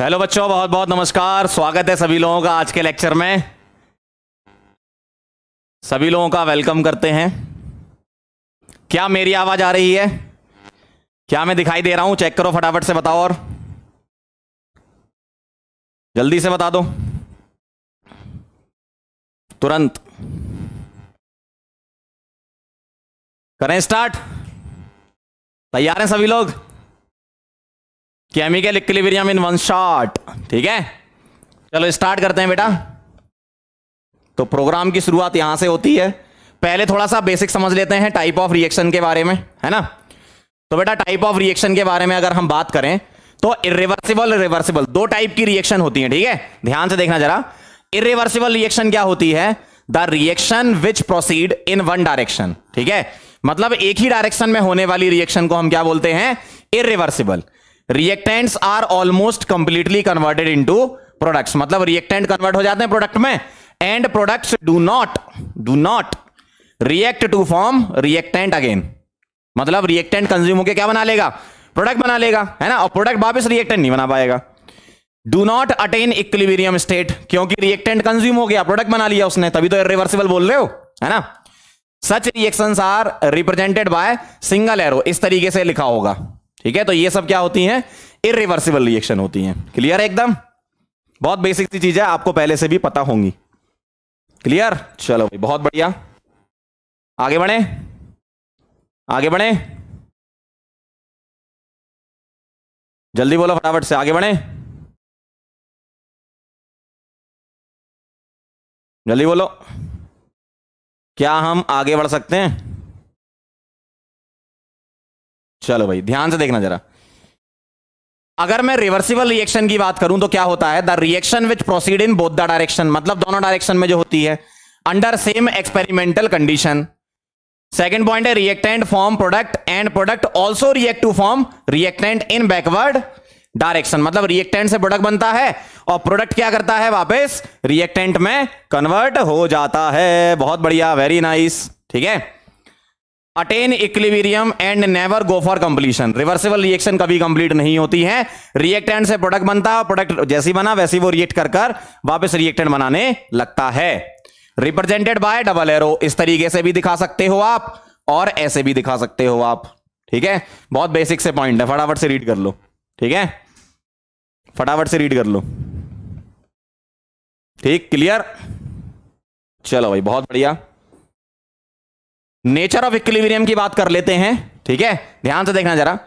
hello बच्चों बहुत बहुत नमस्कार स्वागत है सभी लोगों का आज के लेक्चर में सभी लोगों का वेलकम करते हैं क्या मेरी आवाज आ रही है क्या मैं दिखाई दे रहा हूं चेक करो फटाफट से बताओ और जल्दी से बता दो तुरंत करें स्टार्ट तैयार हैं सभी लोग chemical equilibrium in one shot ठीक है चलो स्टार्ट करते हैं बेटा तो प्रोग्राम की शुरुआत यहां से होती है पहले थोड़ा सा बेसिक समझ लेते हैं टाइप ऑफ रिएक्शन के बारे में है ना तो बेटा टाइप ऑफ रिएक्शन के बारे में अगर हम बात करें तो इरिवर्सिबल रिवर्सिबल दो टाइप की रिएक्शन होती है ठीक है ध्यान से देखना जरा इरिवर्सिबल रिएक्शन क्या होती है the reaction which proceed in one direction ठीक है मतलब एक ही डायरेक्शन में होने वाली रिएक्शन को हम क्या बोलते हैं irreversible reactants are almost completely converted into products मतलब रिएक्टेंट कन्वर्ट हो जाते हैं प्रोडक्ट में and products do not do not react to form reactant again मतलब रिएक्टेंट कंज्यूम होकर क्या बना लेगा प्रोडक्ट बना लेगा है ना और प्रोडक्ट वापस रिएक्टेंट नहीं बना पाएगा do not attain equilibrium state क्योंकि रिएक्टेंट कंज्यूम हो गया प्रोडक्ट बना लिया उसने तभी तो रिवर्सिबल बोल रहे हो है ना such reactions are represented by single arrow इस तरीके से लिखा होगा ठीक है तो ये सब क्या होती हैं इरिवर्सिबल रिएक्शन होती हैं क्लियर एकदम बहुत बेसिक सी चीज है आपको पहले से भी पता होंगी क्लियर चलो भाई बहुत बढ़िया आगे बढ़े आगे बढ़े जल्दी बोलो फटाफट से आगे बढ़े जल्दी बोलो क्या हम आगे बढ़ सकते हैं चलो भाई ध्यान से देखना जरा अगर मैं रिवर्सिबल रिएक्शन की बात करूं तो क्या होता है the reaction which proceed in both the direction मतलब दोनों डायरेक्शन में जो होती है under same experimental condition second point है reactant form product and product also react to form reactant in backward direction मतलब रिएक्टेंट से प्रोडक्ट बनता है और प्रोडक्ट क्या करता है वापस रिएक्टेंट में कन्वर्ट हो जाता है बहुत बढ़िया वेरी नाइस ठीक है attain equilibrium and never go for completion reversible reaction कभी कंप्लीट नहीं होती है रिएक्टेंट से प्रोडक्ट बनता है प्रोडक्ट जैसी बना वैसी वो रिएक्ट कर कर वापस रिएक्टेंट बनाने लगता है रिप्रेजेंटेड बाय डबल एरो इस तरीके से भी दिखा सकते हो आप और ऐसे भी दिखा सकते हो आप ठीक है बहुत बेसिक से पॉइंट है फटाफट से रीड कर लो ठीक है फटाफट से रीड कर लो ठीक क्लियर चलो भाई बहुत बढ़िया नेचर ऑफ इक्विलिब्रियम की बात कर लेते हैं ठीक है ध्यान से देखना जरा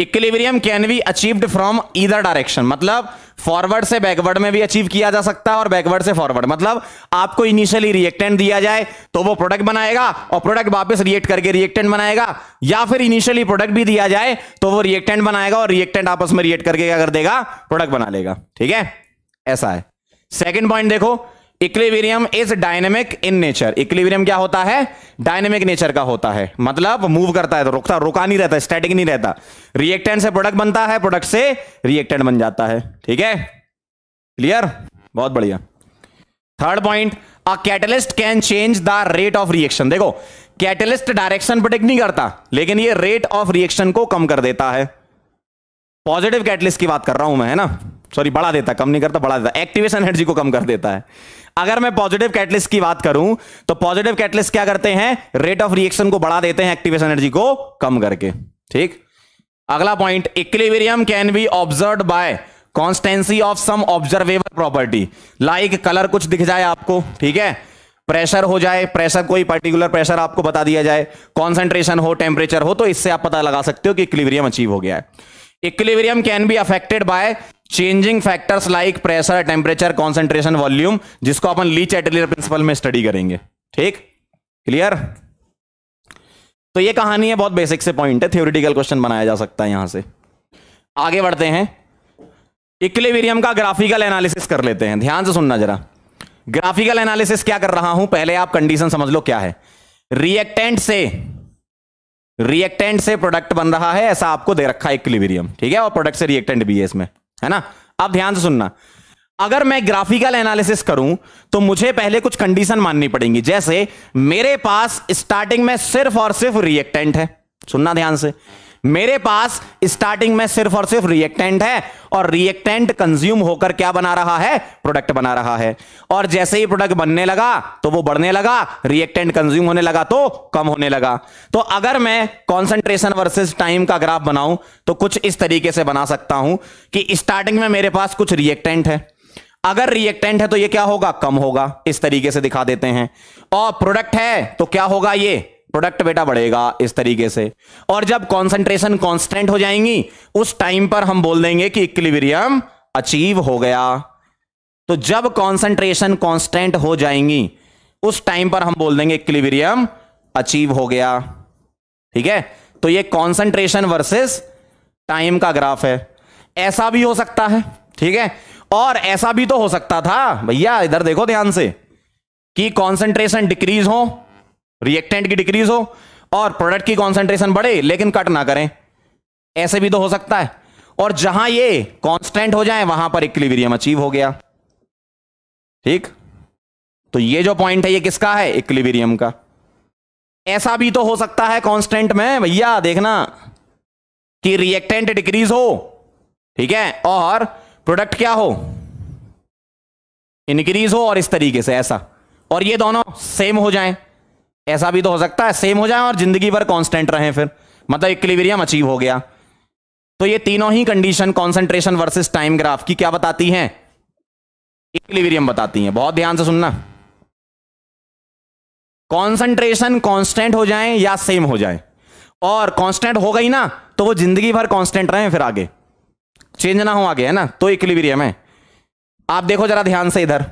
equilibrium can be achieved from either direction मतलब फॉरवर्ड से बैकवर्ड में भी अचीव किया जा सकता है और बैकवर्ड से फॉरवर्ड मतलब आपको इनिशियली रिएक्टेंट दिया जाए तो वो प्रोडक्ट बनाएगा और प्रोडक्ट वापस रिएक्ट करके रिएक्टेंट बनाएगा या फिर इनिशियली प्रोडक्ट भी दिया जाए तो वो रिएक्टेंट बनाएगा और रिएक्टेंट आपस में रिएक्ट करके क्या कर देगा प्रोडक्ट बना लेगा ठीक है ऐसा है सेकेंड पॉइंट देखो equilibrium is dynamic in nature equilibrium क्या होता है डायनेमिक नेचर का होता है मतलब मूव करता है तो रुकता रुका नहीं रहता स्टैटिक नहीं रहता रिएक्टेंट से प्रोडक्ट बनता है प्रोडक्ट से रिएक्टेंट बन जाता है ठीक है क्लियर बहुत बढ़िया third point a catalyst can change the rate of reaction देखो कैटलिस्ट डायरेक्शन प्रोडिक्ट नहीं करता लेकिन ये रेट ऑफ रिएक्शन को कम कर देता है पॉजिटिव कैटलिस्ट की बात कर रहा हूं मैं है ना सॉरी बढ़ा देता कम नहीं करता बढ़ा देता एक्टिवेशन एनर्जी को कम कर देता है अगर मैं पॉजिटिव कैटलिस्ट की बात करूं तो पॉजिटिव कैटलिस्ट क्या करते हैं रेट ऑफ रिएक्शन को बढ़ा देते हैं एक्टिवेशन एनर्जी को कम करके ठीक अगला point equilibrium can be observe by constancy of some observable property like colour कुछ दिख जाए आपको ठीक है प्रेशर हो जाए प्रेशर कोई पर्टिकुलर प्रेशर आपको बता दिया जाए कॉन्सेंट्रेशन हो टेम्परेचर हो तो इससे आप पता लगा सकते हो कि इक्लिवेरियम अचीव हो गया है equilibrium can be affected by changing factors like pressure temperature concentration volume जिसको अपन लीच एटलियर प्रिंसिपल में स्टडी करेंगे ठीक क्लियर तो ये कहानी है बहुत बेसिक से पॉइंट है थ्योरिटिकल क्वेश्चन बनाया जा सकता है यहां से आगे बढ़ते हैं इक्लेवेरियम का ग्राफिकल एनालिसिस कर लेते हैं ध्यान से सुनना जरा ग्राफिकल एनालिसिस क्या कर रहा हूं पहले आप कंडीशन समझ लो क्या है रिएक्टेंट से रिएक्टेंट से प्रोडक्ट बन रहा है ऐसा आपको दे रखा है इक्विलिब्रियम ठीक है और प्रोडक्ट से रिएक्टेंट भी है इसमें है ना अब ध्यान से सुनना अगर मैं ग्राफिकल एनालिसिस करूं तो मुझे पहले कुछ कंडीशन माननी पड़ेंगी जैसे मेरे पास स्टार्टिंग में सिर्फ और सिर्फ रिएक्टेंट है सुनना ध्यान से मेरे पास स्टार्टिंग में सिर्फ और सिर्फ रिएक्टेंट है और रिएक्टेंट कंज्यूम होकर क्या बना रहा है प्रोडक्ट बना रहा है और जैसे ही प्रोडक्ट बनने लगा तो वो बढ़ने लगा रिएक्टेंट कंज्यूम होने लगा तो कम होने लगा तो अगर मैं कॉन्सेंट्रेशन वर्सेस टाइम का ग्राफ बनाऊं तो कुछ इस तरीके से बना सकता हूं कि स्टार्टिंग में मेरे पास कुछ रिएक्टेंट है अगर रिएक्टेंट है तो ये क्या होगा कम होगा इस तरीके से दिखा देते हैं और प्रोडक्ट है तो क्या होगा ये प्रोडक्ट बेटा बढ़ेगा इस तरीके से और जब कॉन्सेंट्रेशन कॉन्स्टेंट हो जाएंगी उस टाइम पर हम बोल देंगे कि इक्लिवरियम अचीव हो गया तो जब कॉन्सेंट्रेशन कॉन्स्टेंट हो जाएंगी उस टाइम पर हम बोल देंगे इक्लिवरियम अचीव हो गया ठीक है तो ये कॉन्सेंट्रेशन वर्सेस टाइम का ग्राफ है ऐसा भी हो सकता है ठीक है और ऐसा भी तो हो सकता था भैया इधर देखो ध्यान से कि कॉन्सेंट्रेशन डिक्रीज हो रिएक्टेंट की डिक्रीज हो और प्रोडक्ट की कॉन्सेंट्रेशन बढ़े लेकिन कट ना करें ऐसे भी तो हो सकता है और जहां ये कांस्टेंट हो जाए वहां पर इक्विलिब्रियम अचीव हो गया ठीक तो ये जो पॉइंट है ये किसका है इक्विलिब्रियम का ऐसा भी तो हो सकता है कांस्टेंट में भैया देखना कि रिएक्टेंट डिक्रीज हो ठीक है और प्रोडक्ट क्या हो इनक्रीज हो और इस तरीके से ऐसा और ये दोनों सेम हो जाएं ऐसा भी तो हो सकता है सेम हो जाए और जिंदगी भर कॉन्स्टेंट रहे फिर मतलब इक्लिविरियम अचीव हो गया तो ये तीनों ही condition concentration versus time graph की क्या बताती है इक्लिवेरियम बताती है बहुत ध्यान से सुनना कॉन्सेंट्रेशन कॉन्स्टेंट हो जाए या सेम हो जाए और कॉन्स्टेंट हो गई ना तो वो जिंदगी भर कॉन्स्टेंट रहे फिर आगे चेंज ना हो आगे है ना तो इक्लिविरियम है आप देखो जरा ध्यान से इधर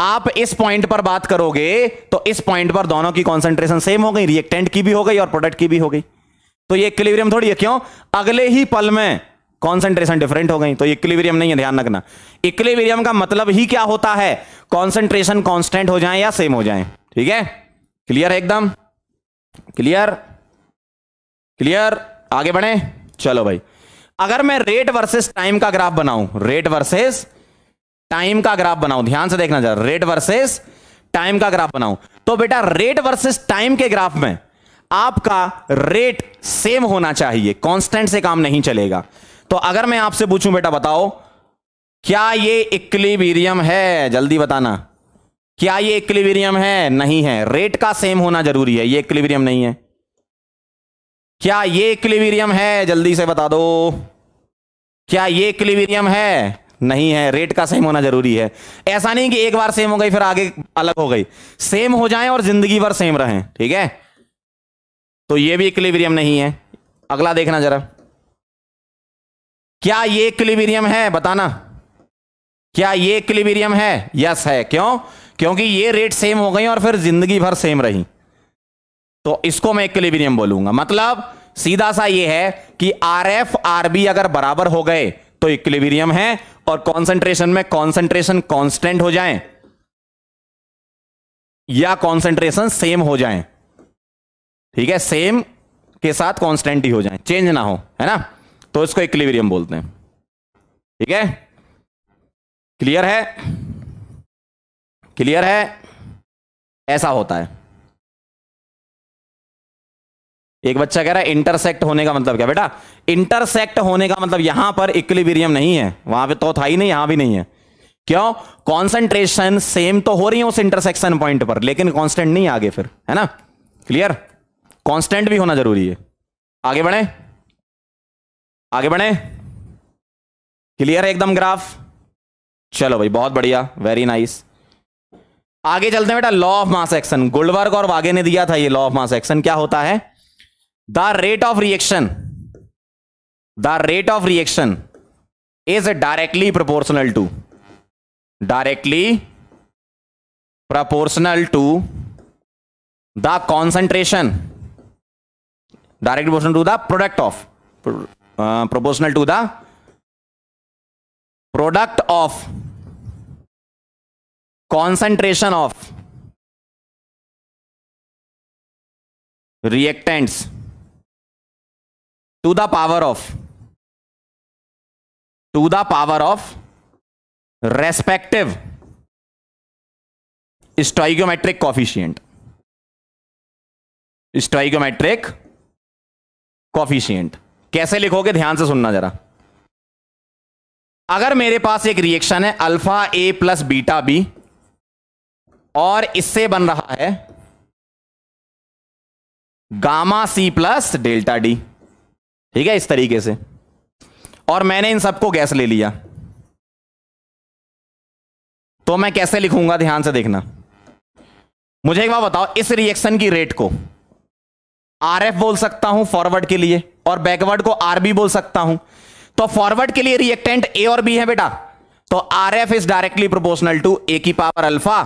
आप इस पॉइंट पर बात करोगे तो इस पॉइंट पर दोनों की कॉन्सेंट्रेशन सेम हो गई रिएक्टेंट की भी हो गई और प्रोडक्ट की भी हो गई तो ये इक्विलिब्रियम थोड़ी है क्यों अगले ही पल में कॉन्सेंट्रेशन डिफरेंट हो गई तो इक्विलिब्रियम नहीं है ध्यान रखना इक्विलिब्रियम का मतलब ही क्या होता है कॉन्सेंट्रेशन कॉन्स्टेंट हो जाए या सेम हो जाए ठीक है क्लियर है एकदम क्लियर क्लियर आगे बढ़े चलो भाई अगर मैं रेट वर्सेस टाइम का ग्राफ बनाऊं रेट वर्सेस टाइम का ग्राफ बनाऊं ध्यान से देखना जरा रेट वर्सेस टाइम का ग्राफ बनाऊं तो बेटा रेट वर्सेस टाइम के ग्राफ में आपका रेट सेम होना चाहिए कांस्टेंट से काम नहीं चलेगा तो अगर मैं आपसे पूछूं बेटा बताओ क्या ये इक्लिबीरियम है जल्दी बताना क्या ये इक्लिबीरियम है नहीं है रेट का सेम होना जरूरी है ये इक्लिबीरियम नहीं है क्या ये इक्लिबीरियम है जल्दी से बता दो क्या ये इक्लिबीरियम है नहीं है रेट का सेम होना जरूरी है ऐसा नहीं कि एक बार सेम हो गई फिर आगे अलग हो गई सेम हो जाए और जिंदगी भर सेम रहें ठीक है तो ये भी इक्लिबेरियम नहीं है अगला देखना जरा क्या ये इक्लिबेरियम है बताना क्या ये इक्लिबेरियम है यस है क्यों क्योंकि ये रेट सेम हो गई और फिर जिंदगी भर सेम रही तो इसको मैं इक्लिबेरियम बोलूंगा मतलब सीधा सा ये है कि आर एफ आर बी अगर बराबर हो गए तो इक्विलिब्रियम है और कॉन्सेंट्रेशन में कॉन्सेंट्रेशन कॉन्स्टेंट हो जाए या कॉन्सेंट्रेशन सेम हो जाए ठीक है सेम के साथ कॉन्स्टेंट ही हो जाए चेंज ना हो है ना तो इसको इक्विलिब्रियम बोलते हैं ठीक है क्लियर है क्लियर है ऐसा होता है एक बच्चा कह रहा है इंटरसेक्ट होने का मतलब क्या बेटा इंटरसेक्ट होने का मतलब यहां पर इक्विलिब्रियम नहीं है वहां पे तो था ही नहीं यहां भी नहीं है क्यों कॉन्सेंट्रेशन सेम तो हो रही है उस इंटरसेक्शन पॉइंट पर लेकिन कॉन्स्टेंट नहीं आगे फिर है ना क्लियर कॉन्स्टेंट भी होना जरूरी है आगे बढ़े आगे बढ़े क्लियर है एकदम ग्राफ चलो भाई बहुत बढ़िया वेरी नाइस आगे चलते हैं बेटा law of mass action Guldberg और वागे ने दिया था ये लॉ ऑफ मास एक्शन क्या होता है the rate of reaction the rate of reaction is directly proportional to directly proportional to the concentration directly proportional to the product of uh, proportional to the product of concentration of reactants to the power of to the power of respective stoichiometric coefficient stoichiometric coefficient कैसे लिखोगे ध्यान से सुनना जरा अगर मेरे पास एक reaction है alpha A plus beta B और इससे बन रहा है gamma C plus delta D ठीक है इस तरीके से और मैंने इन सबको गैस ले लिया तो मैं कैसे लिखूंगा ध्यान से देखना मुझे एक बार बताओ इस रिएक्शन की रेट को आरएफ बोल सकता हूं फॉरवर्ड के लिए और बैकवर्ड को आरबी बोल सकता हूं तो फॉरवर्ड के लिए रिएक्टेंट ए और बी है बेटा तो R F is directly proportional to A की पावर अल्फा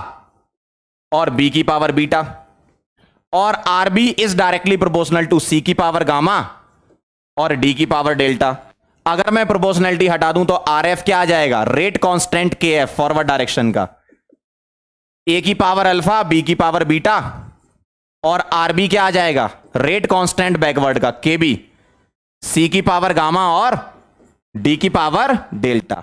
और बी की पावर बीटा और R B is directly proportional to C की पावर गामा और डी की पावर डेल्टा अगर मैं प्रोपोर्शनैलिटी हटा दूं तो आर एफ क्या आ जाएगा rate constant K F forward direction का ए की पावर अल्फा बी की पावर बीटा और आरबी क्या आ जाएगा रेट कांस्टेंट बैकवर्ड का के बी सी की पावर गामा और डी की पावर डेल्टा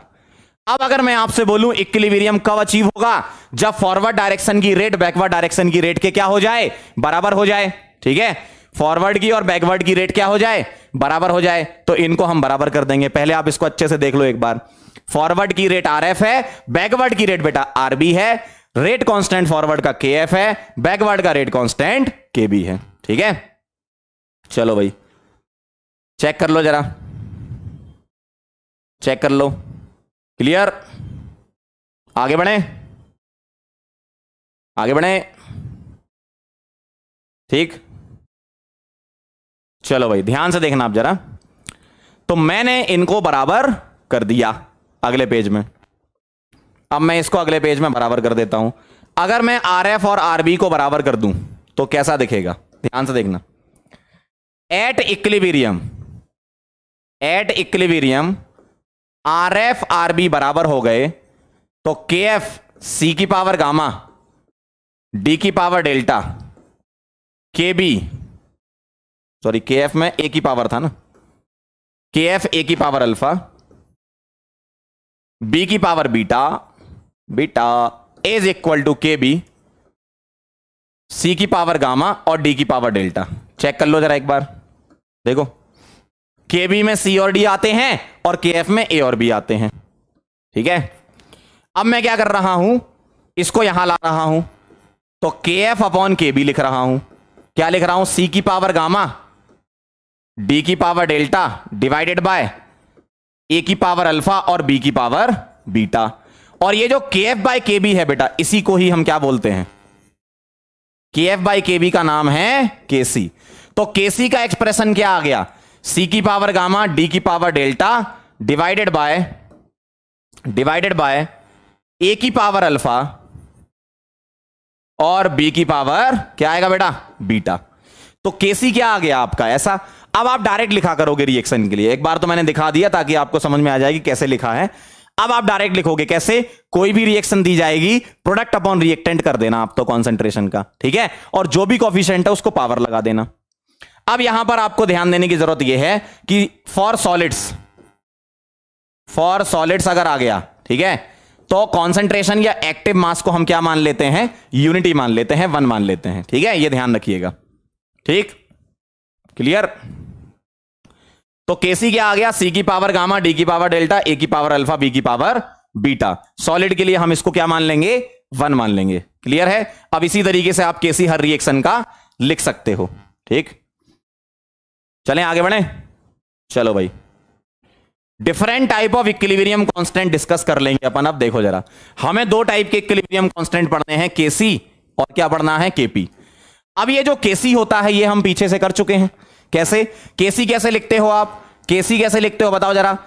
अब अगर मैं आपसे बोलूं इक्विलिब्रियम कब अचीव होगा जब फॉरवर्ड डायरेक्शन की रेट बैकवर्ड डायरेक्शन की रेट के क्या हो जाए बराबर हो जाए ठीक है फॉरवर्ड की और बैकवर्ड की रेट क्या हो जाए बराबर हो जाए तो इनको हम बराबर कर देंगे पहले आप इसको अच्छे से देख लो एक बार फॉरवर्ड की रेट आर एफ है बैकवर्ड की रेट बेटा आरबी है रेट कांस्टेंट फॉरवर्ड का के एफ है बैकवर्ड का रेट कांस्टेंट के बी है ठीक है चलो भाई चेक कर लो जरा चेक कर लो क्लियर आगे बढ़े आगे बढ़े ठीक चलो भाई ध्यान से देखना आप जरा तो मैंने इनको बराबर कर दिया अगले पेज में अब मैं इसको अगले पेज में बराबर कर देता हूं अगर मैं आर एफ और आर बी को बराबर कर दूं तो कैसा दिखेगा ध्यान से देखना at equilibrium at equilibrium R F R B बराबर हो गए तो के एफ सी की पावर गामा डी की power delta K B sorry K F में ए की पावर था ना के एफ ए की पावर अल्फा बी की power beta beta A is equal to K B C की पावर गामा और डी की पावर डेल्टा चेक कर लो जरा एक बार देखो के बी में सी और डी आते हैं और के एफ में ए और बी आते हैं ठीक है अब मैं क्या कर रहा हूं इसको यहां ला रहा हूं तो के एफ अपॉन के बी लिख रहा हूं क्या लिख रहा हूं सी की पावर गामा डी की power delta divided by A की पावर अल्फा और बी की पावर बीटा और ये जो के एफ बाई के बी है बेटा इसी को ही हम क्या बोलते हैं के एफ बाई के बी का नाम है के सी तो के सी का एक्सप्रेशन क्या आ गया सी की पावर गामा डी की power delta divided by divided by A की पावर अल्फा और बी की पावर क्या आएगा बेटा बीटा तो केसी क्या आ गया आपका ऐसा अब आप डायरेक्ट लिखा करोगे रिएक्शन के लिए एक बार तो मैंने दिखा दिया ताकि आपको समझ में आ जाएगी कैसे लिखा है अब आप डायरेक्ट लिखोगे कैसे कोई भी रिएक्शन दी जाएगी प्रोडक्ट अपॉन रिएक्टेंट कर देना आप तो कॉन्सेंट्रेशन का ठीक है और जो भी कॉफिशेंट है उसको पावर लगा देना अब यहां पर आपको ध्यान देने की जरूरत यह है कि फॉर सॉलिड्स फॉर सॉलिड्स अगर आ गया ठीक है तो कॉन्सेंट्रेशन या एक्टिव मास को हम क्या मान लेते हैं यूनिटी मान लेते हैं वन मान लेते हैं ठीक है ये ध्यान रखिएगा ठीक क्लियर तो केसी क्या आ गया सी की पावर गामा डी की पावर डेल्टा ए की पावर अल्फा बी की पावर बीटा सॉलिड के लिए हम इसको क्या मान लेंगे वन मान लेंगे क्लियर है अब इसी तरीके से आप केसी हर रिएक्शन का लिख सकते हो ठीक चलें आगे बढ़े चलो भाई different type of equilibrium constant discuss कर लेंगे अपन अब देखो जरा हमें दो टाइप के इक्विलिब्रियम कांस्टेंट पढ़ने हैं केसी और क्या पढ़ना है केपी अब ये जो केसी होता है ये हम पीछे से कर चुके हैं कैसे केसी कैसे लिखते हो आप केसी कैसे लिखते हो बताओ जरा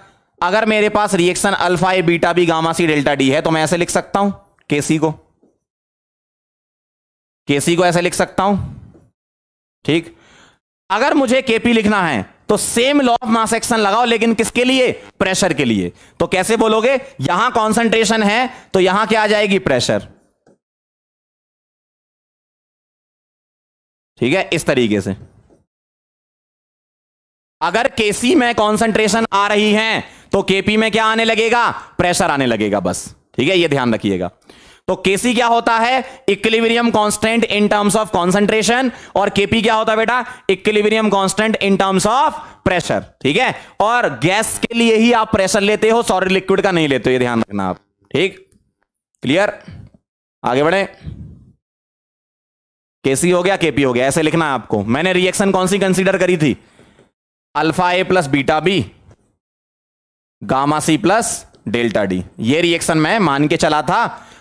अगर मेरे पास reaction alpha A beta B gamma C delta D है तो मैं ऐसे लिख सकता हूं केसी को केसी को ऐसे लिख सकता हूं ठीक अगर मुझे केपी लिखना है तो same law of mass action लगाओ लेकिन किसके लिए प्रेशर के लिए तो कैसे बोलोगे यहां कॉन्सेंट्रेशन है तो यहां क्या आ जाएगी प्रेशर ठीक है इस तरीके से अगर केसी में कॉन्सेंट्रेशन आ रही है तो केपी में क्या आने लगेगा प्रेशर आने लगेगा बस ठीक है ये ध्यान रखिएगा तो केसी क्या होता है equilibrium constant in terms of concentration और केपी क्या होता है बेटा equilibrium constant in terms of pressure ठीक है और गैस के लिए ही आप प्रेशर लेते हो सॉरी लिक्विड का नहीं लेते हो ये ध्यान रखना आप ठीक क्लियर आगे बढ़े केसी हो गया केपी हो गया ऐसे लिखना है आपको मैंने रिएक्शन कौन सी कंसिडर करी थी alpha A plus beta B gamma C plus delta D ये रिएक्शन मैं मान के चला था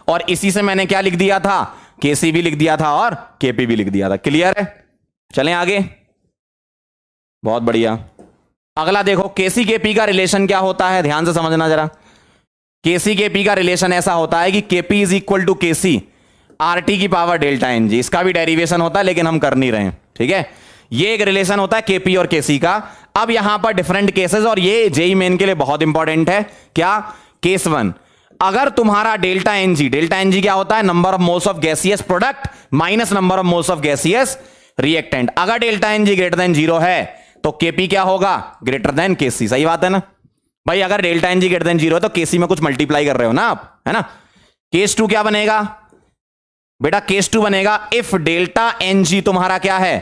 और इसी से मैंने क्या लिख दिया था केसी भी लिख दिया था और केपी भी लिख दिया था क्लियर है चलें आगे बहुत बढ़िया अगला देखो केसी केपी का रिलेशन क्या होता है ध्यान से समझना जरा केसी केपी का रिलेशन ऐसा होता है कि K P is equal to KC R T की पावर डेल्टा एन जी इसका भी डेरिवेशन होता है लेकिन हम कर नहीं रहे ठीक है ये एक रिलेशन होता है केपी और केसी का अब यहां पर डिफरेंट केसेस और ये जेई मेन e के लिए बहुत इंपॉर्टेंट है क्या केस वन अगर तुम्हारा डेल्टा एनजी डेल्टा एनजी क्या होता है number of moles of gaseous product minus number of moles of gaseous reactant अगर delta N G greater than zero है तो केपी क्या होगा ग्रेटर देन केसी सही बात है ना भाई अगर delta N G greater than zero है तो केसी में कुछ मल्टीप्लाई कर रहे हो ना आप है ना केस टू क्या बनेगा बेटा केस टू बनेगा इफ डेल्टा एनजी तुम्हारा क्या है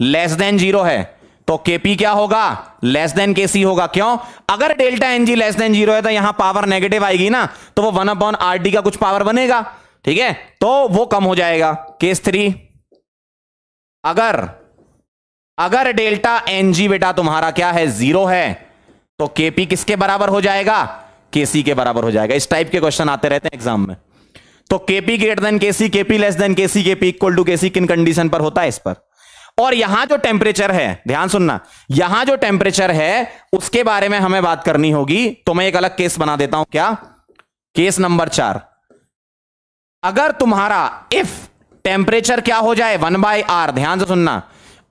लेस देन जीरो है तो केपी क्या होगा लेस देन केसी होगा क्यों अगर delta N G less than zero है तो यहां पावर नेगेटिव आएगी ना तो वो वन अपॉन आर डी का कुछ पावर बनेगा ठीक है तो वो कम हो जाएगा केस थ्री अगर अगर डेल्टा एनजी बेटा तुम्हारा क्या है जीरो है तो केपी किसके बराबर हो जाएगा केसी के बराबर हो जाएगा इस टाइप के क्वेश्चन आते रहते हैं एग्जाम में तो K P greater than K C K P less than K C K P equal to K C किन कंडीशन पर होता है इस पर और यहां जो टेम्परेचर है ध्यान सुनना यहां जो टेम्परेचर है उसके बारे में हमें बात करनी होगी तो मैं एक अलग केस बना देता हूं क्या केस नंबर चार अगर तुम्हारा इफ टेम्परेचर क्या हो जाए वन बाय आर ध्यान से सुनना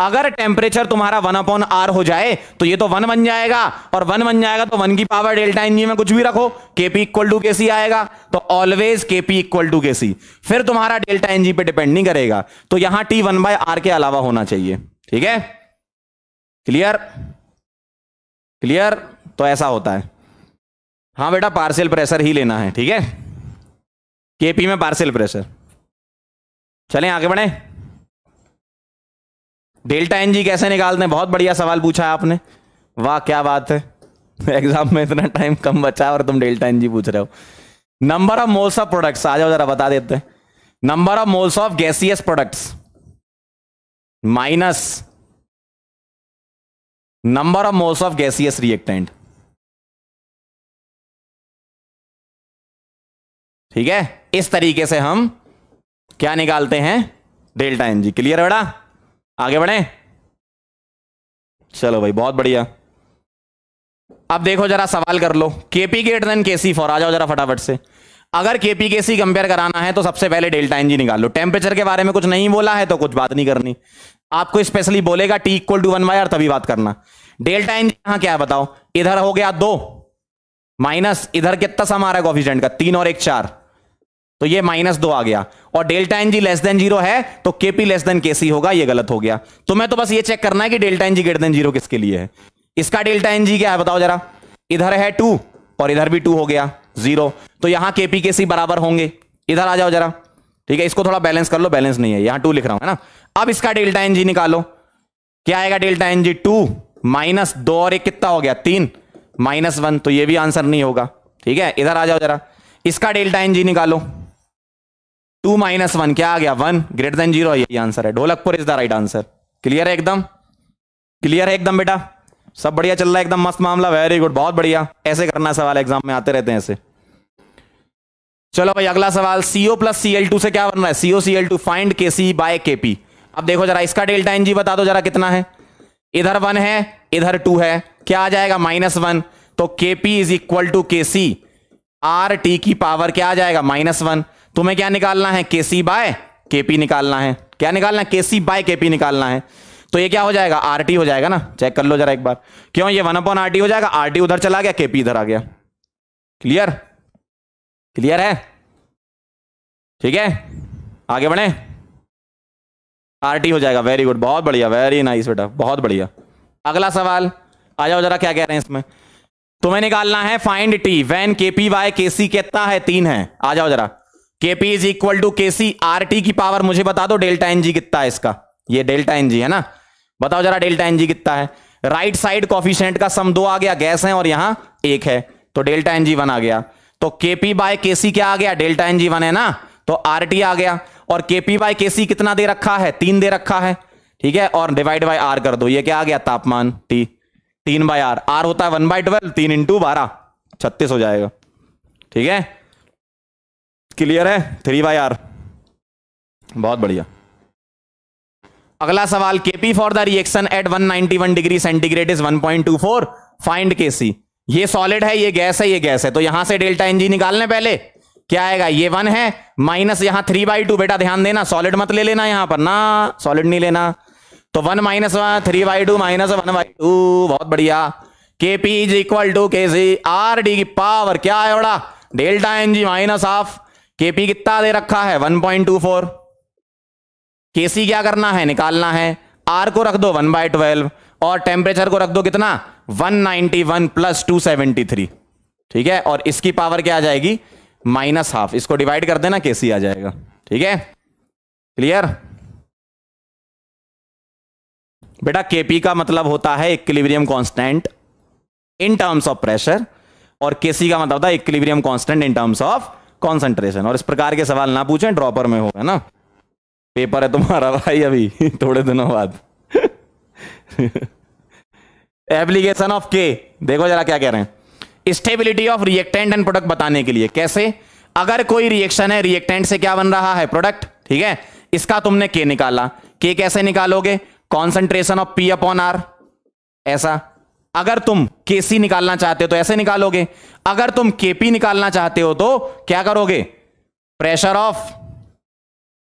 अगर टेम्परेचर तुम्हारा वन अपॉन आर हो जाए तो ये तो वन बन जाएगा और वन बन जाएगा तो वन की पावर डेल्टा एनजी में कुछ भी रखो KP equal to K C आएगा तो always K P equal to C फिर तुम्हारा डेल्टा एनजी पे डिपेंड नहीं करेगा तो यहां टी वन बाय आर के अलावा होना चाहिए ठीक है क्लियर क्लियर तो ऐसा होता है हाँ बेटा पार्सल प्रेशर ही लेना है ठीक है केपी में पार्सल प्रेशर चलें आगे बढ़े डेल्टा एन जी कैसे निकालते हैं बहुत बढ़िया सवाल पूछा है आपने वाह क्या बात है एग्जाम में इतना टाइम कम बचा और तुम डेल्टा एन जी पूछ रहे हो number of moles of products आ जाओ जरा बता देते हैं number of moles of gaseous products minus number of moles of gaseous reactant ठीक है इस तरीके से हम क्या निकालते हैं डेल्टा एनजी क्लियर है बेटा आगे बढ़े चलो भाई बहुत बढ़िया अब देखो जरा सवाल कर लो K P greater than K C for आ जाओ जरा फटाफट से अगर केपी के सी कंपेयर कराना है तो सबसे पहले डेल्टा एनजी निकाल लो टेम्परेचर के बारे में कुछ नहीं बोला है तो कुछ बात नहीं करनी आपको स्पेशली बोलेगा T equal to one Y तभी बात करना डेल्टा एनजी यहां क्या बताओ इधर हो गया दो माइनस इधर कितना समारा रहा है कॉफिशेंट का तीन और एक चार तो ये माइनस दो आ गया और delta N G less than zero है तो केपी लेस देन केसी होगा ये गलत हो गया तो मैं तो बस ये चेक करना है कि delta N G greater than zero किसके लिए है इसका डेल्टा एन जी क्या है बताओ जरा इधर है टू और इधर भी टू हो गया जीरो तो यहां केपी केसी बराबर होंगे इधर आ जाओ जरा ठीक है इसको थोड़ा बैलेंस कर लो बैलेंस नहीं है यहां टू लिख रहा हूं है ना अब इसका डेल्टा एन जी निकालो क्या आएगा delta N G two minus दो और एक कितना हो गया तीन माइनस वन तो ये भी आंसर नहीं होगा ठीक है इधर आ जाओ जरा इसका डेल्टा एन जी निकालो टू माइनस वन क्या आ गया वन ग्रेटर देन जीरो यही आंसर है Dholakpur is the right answer clear है एकदम क्लियर है एकदम बेटा सब बढ़िया चल रहा है एकदम मस्त मामला वेरी गुड बहुत बढ़िया ऐसे करना सवाल एग्जाम में आते रहते हैं ऐसे चलो भाई अगला सवाल सीओ प्लस सीएल टू से क्या बन रहा है CO C L two find K सी बाय के पी अब देखो जरा इसका डेल्टा एनजी बता दो जरा कितना है इधर वन है इधर टू है क्या आ जाएगा माइनस वन तो के P is equal to K C R T की पावर क्या आ जाएगा माइनस वन तुम्हें क्या निकालना है के सी बाय केपी निकालना है क्या निकालना है के सी बाय केपी निकालना है तो ये क्या हो जाएगा आरटी हो जाएगा ना चेक कर लो जरा एक बार क्यों ये वन अपॉन आरटी हो जाएगा आरटी उधर चला गया केपी इधर आ गया क्लियर क्लियर है ठीक है आगे बढ़े आरटी हो जाएगा वेरी गुड बहुत बढ़िया वेरी नाइस बेटा बहुत बढ़िया अगला सवाल आ जाओ जरा क्या कह रहे हैं इसमें तुम्हें निकालना है find T when K P Y K C कितना है तीन है आ जाओ जरा KP is equal to K C R T की पावर मुझे बता दो डेल्टा एन जी कितना है इसका ये डेल्टा एन जी है ना बताओ जरा डेल्टा एन जी कितना है राइट साइड कॉफिशेंट का सम दो आ गया गैस है और यहां एक है तो डेल्टा एन जी वन आ गया तो केपी बाय केसी क्या आ गया डेल्टा एन जी वन है ना तो आर टी आ गया और केपी बाय केसी कितना दे रखा है तीन दे रखा है ठीक है और डिवाइड बाय आर कर दो ये क्या आ गया तापमान टी तीन बाय आर आर होता है वन बाय ट्वेल्व तीन इंटू बारह छत्तीस हो जाएगा ठीक है क्लियर है थ्री बाई आर बहुत बढ़िया अगला सवाल K P for the reaction at 191 degree centigrade is 1.24 find K C ये सॉलिड है ये गैस है ये गैस है तो यहां से डेल्टा एनजी निकालने पहले क्या आएगा ये वन है माइनस यहां थ्री बाई टू बेटा ध्यान देना सॉलिड मत ले लेना यहां पर ना सॉलिड नहीं लेना तो one minus one three by two minus one by two बहुत बढ़िया K P is equal to K C R D की पावर क्या है बड़ा delta N G minus of K P कितना दे रखा है 1.24 केसी क्या करना है निकालना है आर को रख दो 1 बाय ट्वेल्व और टेम्परेचर को रख दो कितना 191 प्लस टू ठीक है और इसकी पावर क्या आ जाएगी माइनस हाफ इसको डिवाइड कर देना केसी आ जाएगा ठीक है क्लियर बेटा केपी का मतलब होता है equilibrium constant in terms of pressure और केसी का मतलब होता है equilibrium constant in terms of concentration और इस प्रकार के सवाल ना पूछें ड्रॉपर में हो है ना पेपर है तुम्हारा भाई अभी थोड़े दिनों बाद एप्लीकेशन ऑफ के देखो जरा क्या कह रहे हैं stability of reactant and product बताने के लिए कैसे अगर कोई रिएक्शन है रिएक्टेंट से क्या बन रहा है प्रोडक्ट ठीक है इसका तुमने के निकाला के कैसे निकालोगे concentration of P upon R ऐसा अगर तुम केसी निकालना चाहते हो तो ऐसे निकालोगे अगर तुम केपी निकालना चाहते हो तो क्या करोगे pressure of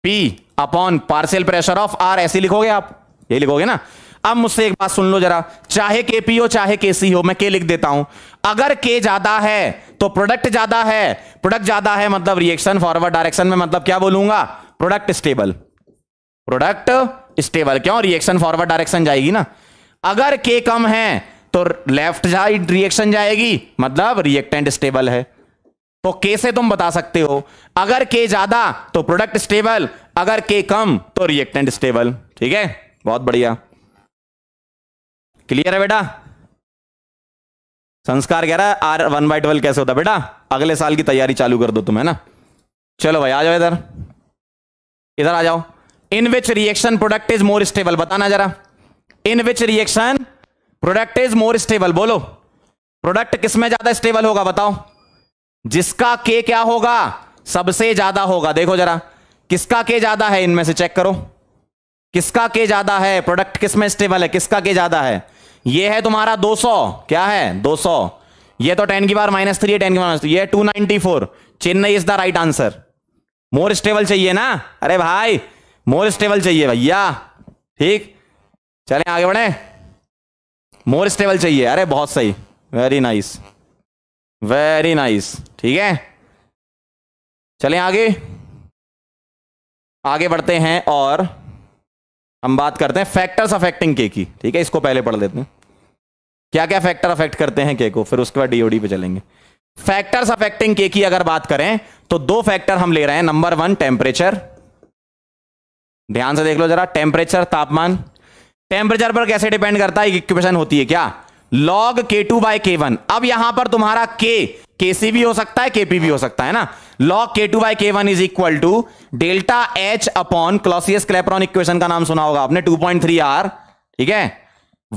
P upon partial pressure of R ऐसे लिखोगे आप ये लिखोगे ना अब मुझसे एक बात सुन लो जरा चाहे के पी हो चाहे के सी हो मैं के लिख देता हूं अगर के ज्यादा है तो प्रोडक्ट ज्यादा है प्रोडक्ट ज्यादा है मतलब रिएक्शन फॉरवर्ड डायरेक्शन में मतलब क्या बोलूंगा प्रोडक्ट स्टेबल प्रोडक्ट स्टेबल क्यों रिएक्शन फॉरवर्ड डायरेक्शन जाएगी ना अगर के कम है तो लेफ्ट साइड रिएक्शन जाएगी मतलब रिएक्टेंट स्टेबल है तो के से तुम बता सकते हो अगर के ज्यादा तो प्रोडक्ट स्टेबल अगर के कम तो रिएक्टेंट स्टेबल ठीक है बहुत बढ़िया क्लियर है बेटा संस्कार कह रहा है आर वन बाई ट्वेल्व कैसे होता बेटा अगले साल की तैयारी चालू कर दो तुम है ना चलो भाई आ जाओ इधर इधर आ जाओ in which reaction product is more stable बताना जरा in which reaction product is more stable बोलो प्रोडक्ट किसमें ज्यादा स्टेबल होगा बताओ जिसका के क्या होगा सबसे ज्यादा होगा देखो जरा किसका के ज्यादा है इनमें से चेक करो किसका के ज्यादा है प्रोडक्ट किसमें स्टेबल है किसका के ज्यादा है ये है तुम्हारा 200 क्या है 200 ये तो 10 की बार माइनस थ्री टेन की बार ये 294 Chennai is the right answer more stable चाहिए ना अरे भाई मोर स्टेबल चाहिए भैया ठीक चले आगे बढ़े मोर स्टेबल चाहिए अरे बहुत सही वेरी नाइस वेरी नाइस ठीक है चलें आगे आगे बढ़ते हैं और हम बात करते हैं फैक्टर्स अफेक्टिंग के की ठीक है इसको पहले पढ़ लेते हैं क्या क्या फैक्टर अफेक्ट करते हैं के को फिर उसके बाद डीओडी पे चलेंगे फैक्टर्स अफेक्टिंग के की अगर बात करें तो दो फैक्टर हम ले रहे हैं नंबर वन टेम्परेचर ध्यान से देख लो जरा टेम्परेचर तापमान टेम्परेचर पर कैसे डिपेंड करता है इक्वेशन होती है क्या log K two by K one अब यहां पर तुम्हारा के केसी भी हो सकता है केपी भी हो सकता है ना log K two by K one is equal to delta H upon Clausius Clapeyron equation का नाम सुना होगा आपने टू पॉइंट थ्री आर ठीक है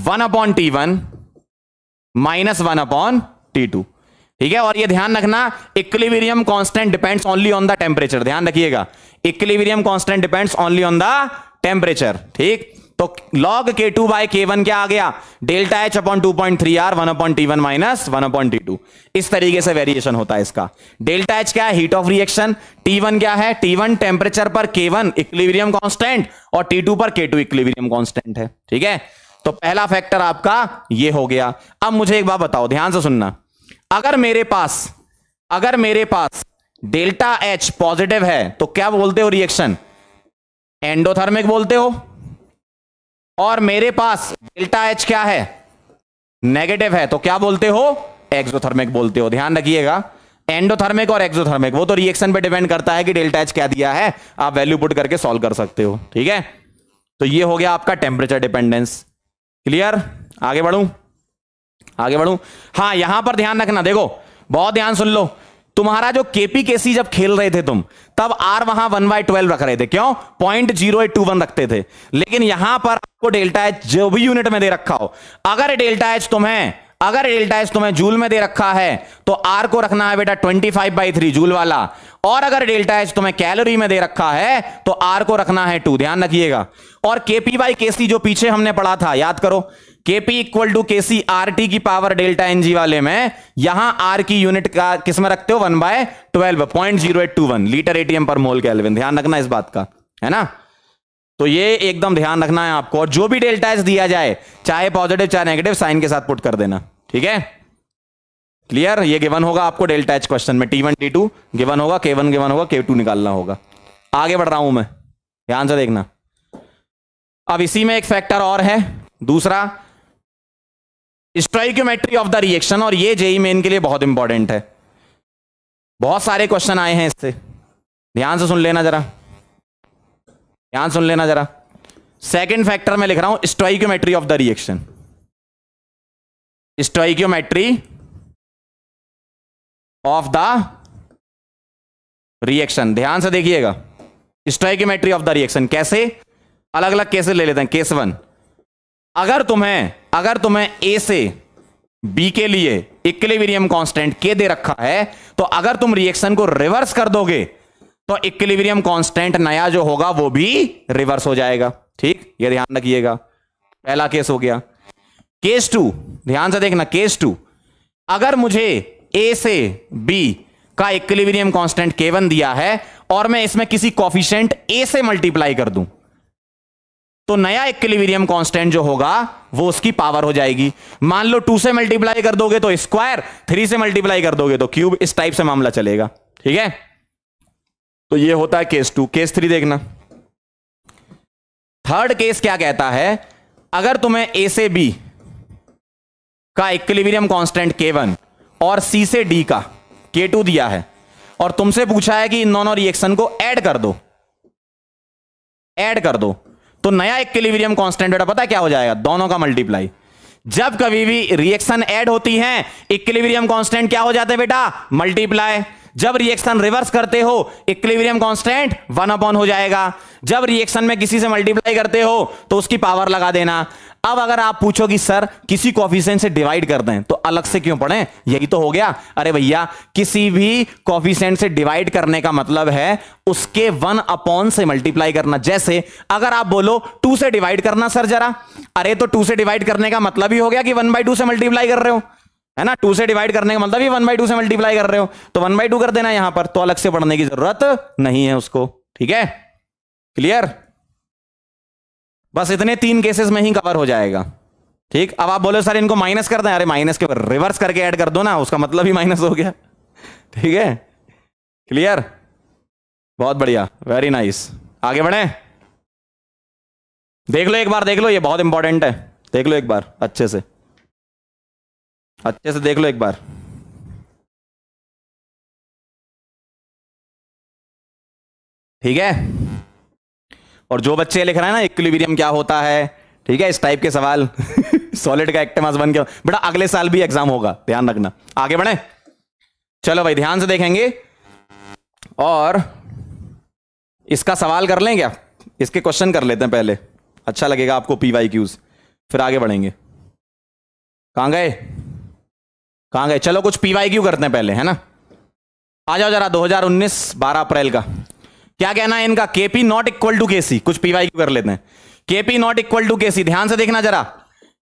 one upon T one minus one upon T two ठीक है और ये ध्यान रखना equilibrium constant depends only on the temperature ध्यान रखिएगा equilibrium constant depends only on the temperature ठीक तो log के टू बाय के वन क्या आ गया delta H upon two point three R one upon T one minus one upon T two इस तरीके से वेरिएशन होता है इसका डेल्टा एच क्या है heat of reaction T one क्या है टी वन टेम्परेचर पर के वन इक्लिविरियम कॉन्स्टेंट और टी टू पर के टू इक्लिविरियम कॉन्स्टेंट है ठीक है तो पहला फैक्टर आपका ये हो गया अब मुझे एक बात बताओ ध्यान से सुनना अगर मेरे पास अगर मेरे पास डेल्टा एच पॉजिटिव है तो क्या बोलते हो रिएक्शन एंडोथर्मिक बोलते हो और मेरे पास डेल्टा एच क्या है नेगेटिव है तो क्या बोलते हो एक्सोथर्मिक बोलते हो ध्यान रखिएगा एंडोथर्मिक और एक्सोथर्मिक वो तो रिएक्शन पे डिपेंड करता है कि डेल्टा एच क्या दिया है आप वैल्यू पुट करके सॉल्व कर सकते हो ठीक है तो ये हो गया आपका टेम्परेचर डिपेंडेंस क्लियर आगे बढ़ू आगे बढ़ू हाँ यहां पर ध्यान रखना देखो बहुत ध्यान सुन लो तुम्हारा जो केपी केसी जब खेल रहे थे तुम तब आर वहां वन बाई ट्वेल्व रख रहे थे क्यों पॉइंट जीरो टू वन रखते थे लेकिन यहां पर आपको डेल्टा एच जो भी यूनिट में दे रखा हो अगर डेल्टा एच तुम्हें अगर डेल्टा एच तुम्हें जूल में दे रखा है तो आर को रखना है बेटा twenty five by three joule वाला और अगर डेल्टा एच तुम्हें कैलोरी में दे रखा है तो आर को रखना है टू ध्यान रखिएगा और केपी बाई केसी जो पीछे हमने पढ़ा था याद करो KP equal to K C R T की पावर डेल्टा एन जी वाले में यहां आर की यूनिट का किसमें रखते हो one by twelve point zero eight two one litre atm पर मोल कैलविन ध्यान रखना इस बात का है ना तो ये एकदम ध्यान रखना है आपको और जो भी डेल्टा एस दिया जाए चाहे पॉजिटिव चाहे नेगेटिव साइन के साथ पुट कर देना ठीक है क्लियर ये गिवन होगा आपको डेल्टा एच क्वेश्चन में T one T two given होगा के वन गिवन होगा के टू निकालना होगा आगे बढ़ रहा हूं मैं ध्यान से देखना अब इसी में एक फैक्टर और है दूसरा स्ट्राइक्योमेट्री ऑफ द रिएक्शन और ये जेई मेन के लिए बहुत इंपॉर्टेंट है बहुत सारे क्वेश्चन आए हैं इससे ध्यान से सुन लेना जरा ध्यान सुन लेना जरा सेकंड फैक्टर में लिख रहा हूं stoichiometry of the reaction stoichiometry of the reaction ध्यान से देखिएगा स्ट्राइक्योमेट्री ऑफ द रिएक्शन कैसे अलग अलग केसेस ले लेते हैं केस वन अगर तुम्हें अगर तुम्हें ए से बी के लिए इक्विलिब्रियम कांस्टेंट के दे रखा है तो अगर तुम रिएक्शन को रिवर्स कर दोगे तो इक्विलिब्रियम कांस्टेंट नया जो होगा वो भी रिवर्स हो जाएगा ठीक ये ध्यान रखिएगा पहला केस हो गया केस टू ध्यान से देखना केस टू अगर मुझे ए से बी का इक्विलिब्रियम कांस्टेंट केवन दिया है और मैं इसमें किसी कॉफिशेंट ए से मल्टीप्लाई कर दूं तो नया इक्विलिब्रियम कांस्टेंट जो होगा वो उसकी पावर हो जाएगी मान लो टू से मल्टीप्लाई कर दोगे तो स्क्वायर थ्री से मल्टीप्लाई कर दोगे तो क्यूब इस टाइप से मामला चलेगा ठीक है तो ये होता है केस टू केस थ्री देखना थर्ड केस क्या कहता है अगर तुम्हें ए से बी का इक्विलिब्रियम कांस्टेंट के वन और सी से डी का के टू दिया है और तुमसे पूछा है कि इन दोनों रिएक्शन को ऐड कर दो ऐड कर दो तो नया इक्विलिब्रियम कांस्टेंट बेटा पता क्या हो जाएगा दोनों का मल्टीप्लाई जब कभी भी रिएक्शन ऐड होती है इक्विलिब्रियम कांस्टेंट क्या हो जाते हैं बेटा मल्टीप्लाई जब रिएक्शन रिवर्स करते हो इक्विलिब्रियम कांस्टेंट वन अपॉन हो जाएगा जब रिएक्शन में किसी से मल्टीप्लाई करते हो तो उसकी पावर लगा देना अब अगर आप पूछो कि सर किसी कॉफिशेंट से डिवाइड कर दें तो अलग से क्यों पढ़ें यही तो हो गया अरे भैया किसी भी कॉफिशेंट से डिवाइड करने का मतलब है उसके वन अपॉन से मल्टीप्लाई करना जैसे अगर आप बोलो टू से डिवाइड करना सर जरा अरे तो टू से डिवाइड करने का मतलब ही हो गया कि वन बाई टू से मल्टीप्लाई कर रहे हो है ना टू से डिवाइड करने का मतलब ही वन बाई टू से मल्टीप्लाई कर रहे हो तो वन बाई टू कर देना यहां पर तो अलग से पढ़ने की जरूरत नहीं है उसको ठीक है क्लियर बस इतने तीन केसेस में ही कवर हो जाएगा ठीक अब आप बोले सर इनको माइनस कर दें अरे माइनस के रिवर्स करके ऐड कर दो ना उसका मतलब ही माइनस हो गया ठीक है क्लियर बहुत बढ़िया वेरी नाइस आगे बढ़े देख लो एक बार देख लो ये बहुत इंपॉर्टेंट है देख लो एक बार अच्छे से अच्छे से देख लो एक बार ठीक है और जो बच्चे लिख रहे हैं ना इक्विलिब्रियम क्या होता है ठीक है इस टाइप के सवाल सॉलिड का एक्टमास बन गया बेटा अगले साल भी एग्जाम होगा ध्यान रखना आगे बढ़े चलो भाई ध्यान से देखेंगे और इसका सवाल कर लें क्या इसके क्वेश्चन कर लेते हैं पहले अच्छा लगेगा आपको पीवाई क्यूज फिर आगे बढ़ेंगे कहां गए कहां गए चलो कुछ पीवाई क्यू करते हैं पहले है ना आ जाओ जरा 2019 12 अप्रैल का क्या कहना है इनका KP not equal to KC कुछ पीवाई कर लेते हैं KP not equal to KC ध्यान से देखना जरा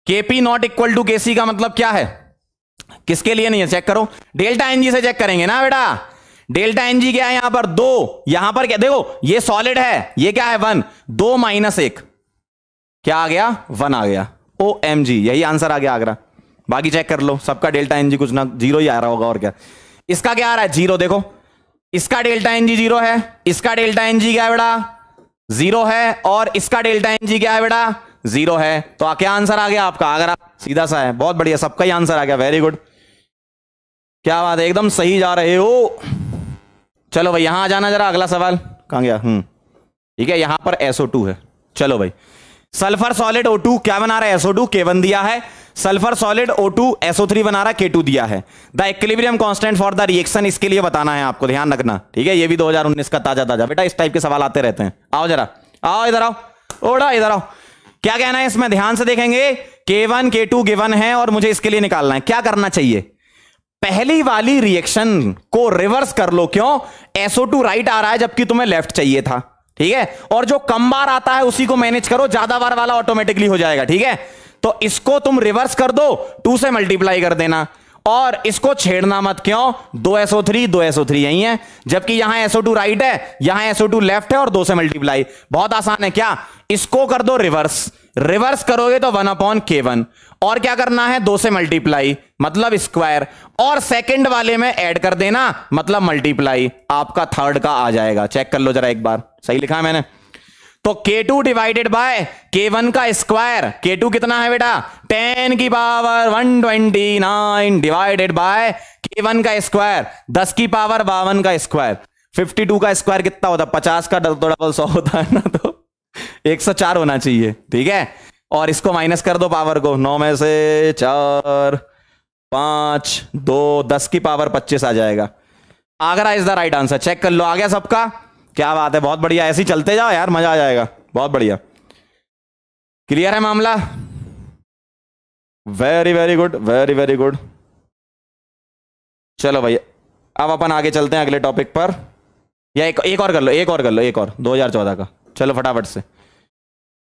KP not equal to KC का मतलब क्या है किसके लिए नहीं है चेक करो डेल्टा एनजी से चेक करेंगे ना बेटा डेल्टा एनजी क्या है यहां पर दो यहां पर क्या देखो ये सॉलिड है ये क्या है वन दो माइनस एक क्या आ गया वन आ गया ओ एम जी यही आंसर आ गया आगरा बाकी चेक कर लो सबका डेल्टा एनजी कुछ ना जीरो ही आ रहा होगा और क्या इसका क्या आ रहा है जीरो देखो इसका डेल्टा एनजी जीरो है इसका डेल्टा एनजी क्या है बेटा जीरो है और इसका डेल्टा एनजी क्या है बेटा जीरो है तो क्या आंसर आ गया आपका अगर आप सीधा सा है बहुत बढ़िया सबका ही आंसर आ गया वेरी गुड क्या बात है एकदम सही जा रहे हो चलो भाई यहां आ जाना जरा अगला सवाल कहा गया हम्म ठीक है यहां पर SO2 है चलो भाई सल्फर सॉलिड O2 क्या बना रहा है SO2 केवन दिया है सल्फर सॉलिड O2 SO3 बना रहा है K2 दिया है the equilibrium constant for the reaction इसके लिए बताना है आपको ध्यान रखना ठीक है ये भी 2019 का ताजा ताजा बेटा इस टाइप के सवाल आते रहते हैं आओ जरा आओ इधर आओ ओडा इधर आओ क्या कहना है इसमें ध्यान से देखेंगे K1 K2 गिवन है और मुझे इसके लिए निकालना है क्या करना चाहिए पहली वाली रिएक्शन को रिवर्स कर लो क्यों SO2 राइट आ रहा है जबकि तुम्हें लेफ्ट चाहिए था ठीक है और जो कम बार आता है उसी को मैनेज करो ज्यादा बार वाला ऑटोमेटिकली हो जाएगा ठीक है तो इसको तुम रिवर्स कर दो टू से मल्टीप्लाई कर देना और इसको छेड़ना मत क्यों दो एसओ थ्री दो एसओ थ्री यही है जबकि यहां एसओ टू राइट है यहां एसओ टू लेफ्ट है और दो से मल्टीप्लाई बहुत आसान है क्या इसको कर दो रिवर्स रिवर्स करोगे तो वन अपॉन के वन और क्या करना है दो से मल्टीप्लाई मतलब स्क्वायर और सेकंड वाले में ऐड कर देना मतलब मल्टीप्लाई आपका थर्ड का आ जाएगा चेक कर लो जरा एक बार सही लिखा है मैंने तो K2 two divided by K one का स्क्वायर के टू कितना है बेटा टेन की power one twenty nine divided by K one का स्क्वायर दस की पावर बावन का स्क्वायर फिफ्टी टू का स्क्वायर कितना होता है पचास का डबल तो डबल सौ होता है ना तो 104 होना चाहिए ठीक है और इसको माइनस कर दो पावर को नौ में से चार पांच दो दस की पावर पच्चीस आ जाएगा Agra is the right answer check कर लो आ गया सबका क्या बात है बहुत बढ़िया ऐसे ही चलते जाओ यार मजा आ जाएगा बहुत बढ़िया क्लियर है मामला very very good very very good चलो भैया अब अपन आगे चलते हैं अगले टॉपिक पर या एक एक और कर लो एक और कर लो एक और 2014 का चलो फटाफट से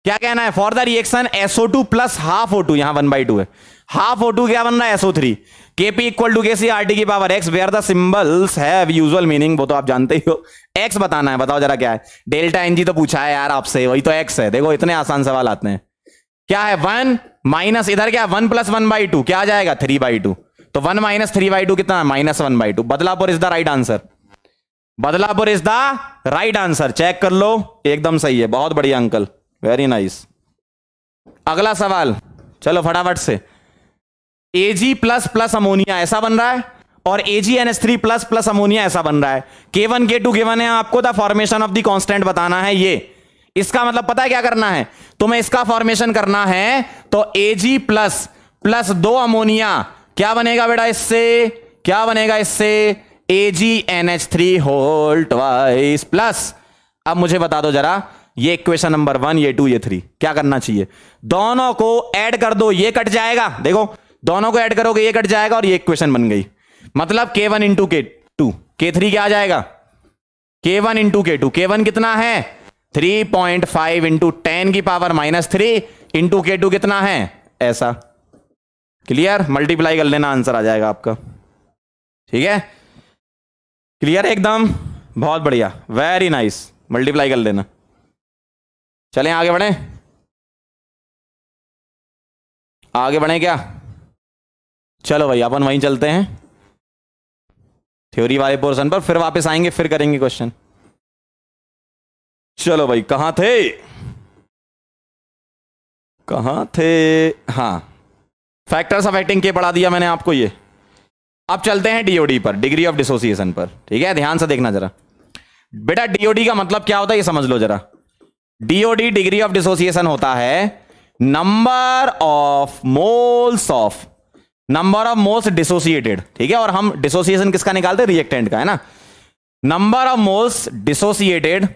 क्या कहना है for the reaction SO2 plus half O two यहां वन बाई टू है हाफ टू क्या बन रहा है SO3 kp equal to K C R T की power x where the symbols have usual meaning वो तो आप जानते ही हो x बताना है बताओ जरा क्या है डेल्टा एन जी तो पूछा है यार आपसे वही तो x है देखो इतने आसान सवाल आते हैं क्या है वन माइनस इधर क्या one plus one by two क्या जाएगा थ्री बाई टू तो one minus three by two कितना minus one by two Badlapur is the right answer Badlapur is the right answer check कर लो एकदम सही है बहुत बढ़िया अंकल वेरी नाइस अगला सवाल चलो फटाफट से Ag प्लस प्लस अमोनिया ऐसा बन रहा है और AgNH3 प्लस प्लस अमोनिया ऐसा बन रहा है K1 K2 K1 है आपको the formation of the constant बताना है ये इसका मतलब पता है क्या करना है तो मैं इसका फॉर्मेशन करना है तो Ag प्लस प्लस दो अमोनिया क्या बनेगा बेटा इससे क्या बनेगा इससे AgNH3 होल ट्वाइस प्लस अब मुझे बता दो जरा ये इक्वेशन नंबर वन ये टू ये थ्री क्या करना चाहिए दोनों को ऐड कर दो ये कट जाएगा देखो दोनों को ऐड करोगे ये कट जाएगा और ये इक्वेशन बन गई मतलब K one into K two K three क्या आ जाएगा K one into K two K one कितना है three point five into ten की power minus three into K two कितना है ऐसा क्लियर मल्टीप्लाई कर लेना आंसर आ जाएगा आपका ठीक है क्लियर एकदम बहुत बढ़िया वेरी नाइस मल्टीप्लाई कर लेना चलें आगे बढ़े आगे बढ़े क्या चलो भाई अपन वहीं चलते हैं थ्योरी वाले पोर्सन पर फिर वापस आएंगे फिर करेंगे क्वेश्चन चलो भाई कहां थे कहां थे हाँ फैक्टर्स अफेक्टिंग के पढ़ा दिया मैंने आपको ये अब चलते हैं डीओडी पर डिग्री ऑफ डिसोसिएशन पर ठीक है ध्यान से देखना जरा बेटा डीओडी का मतलब क्या होता है ये समझ लो जरा डीओडी डिग्री ऑफ डिसोसिएशन होता है number of moles of number of moles dissociated ठीक है और हम डिसोसिएशन किसका निकालते हैं रिएक्टेंट का है ना number of moles dissociated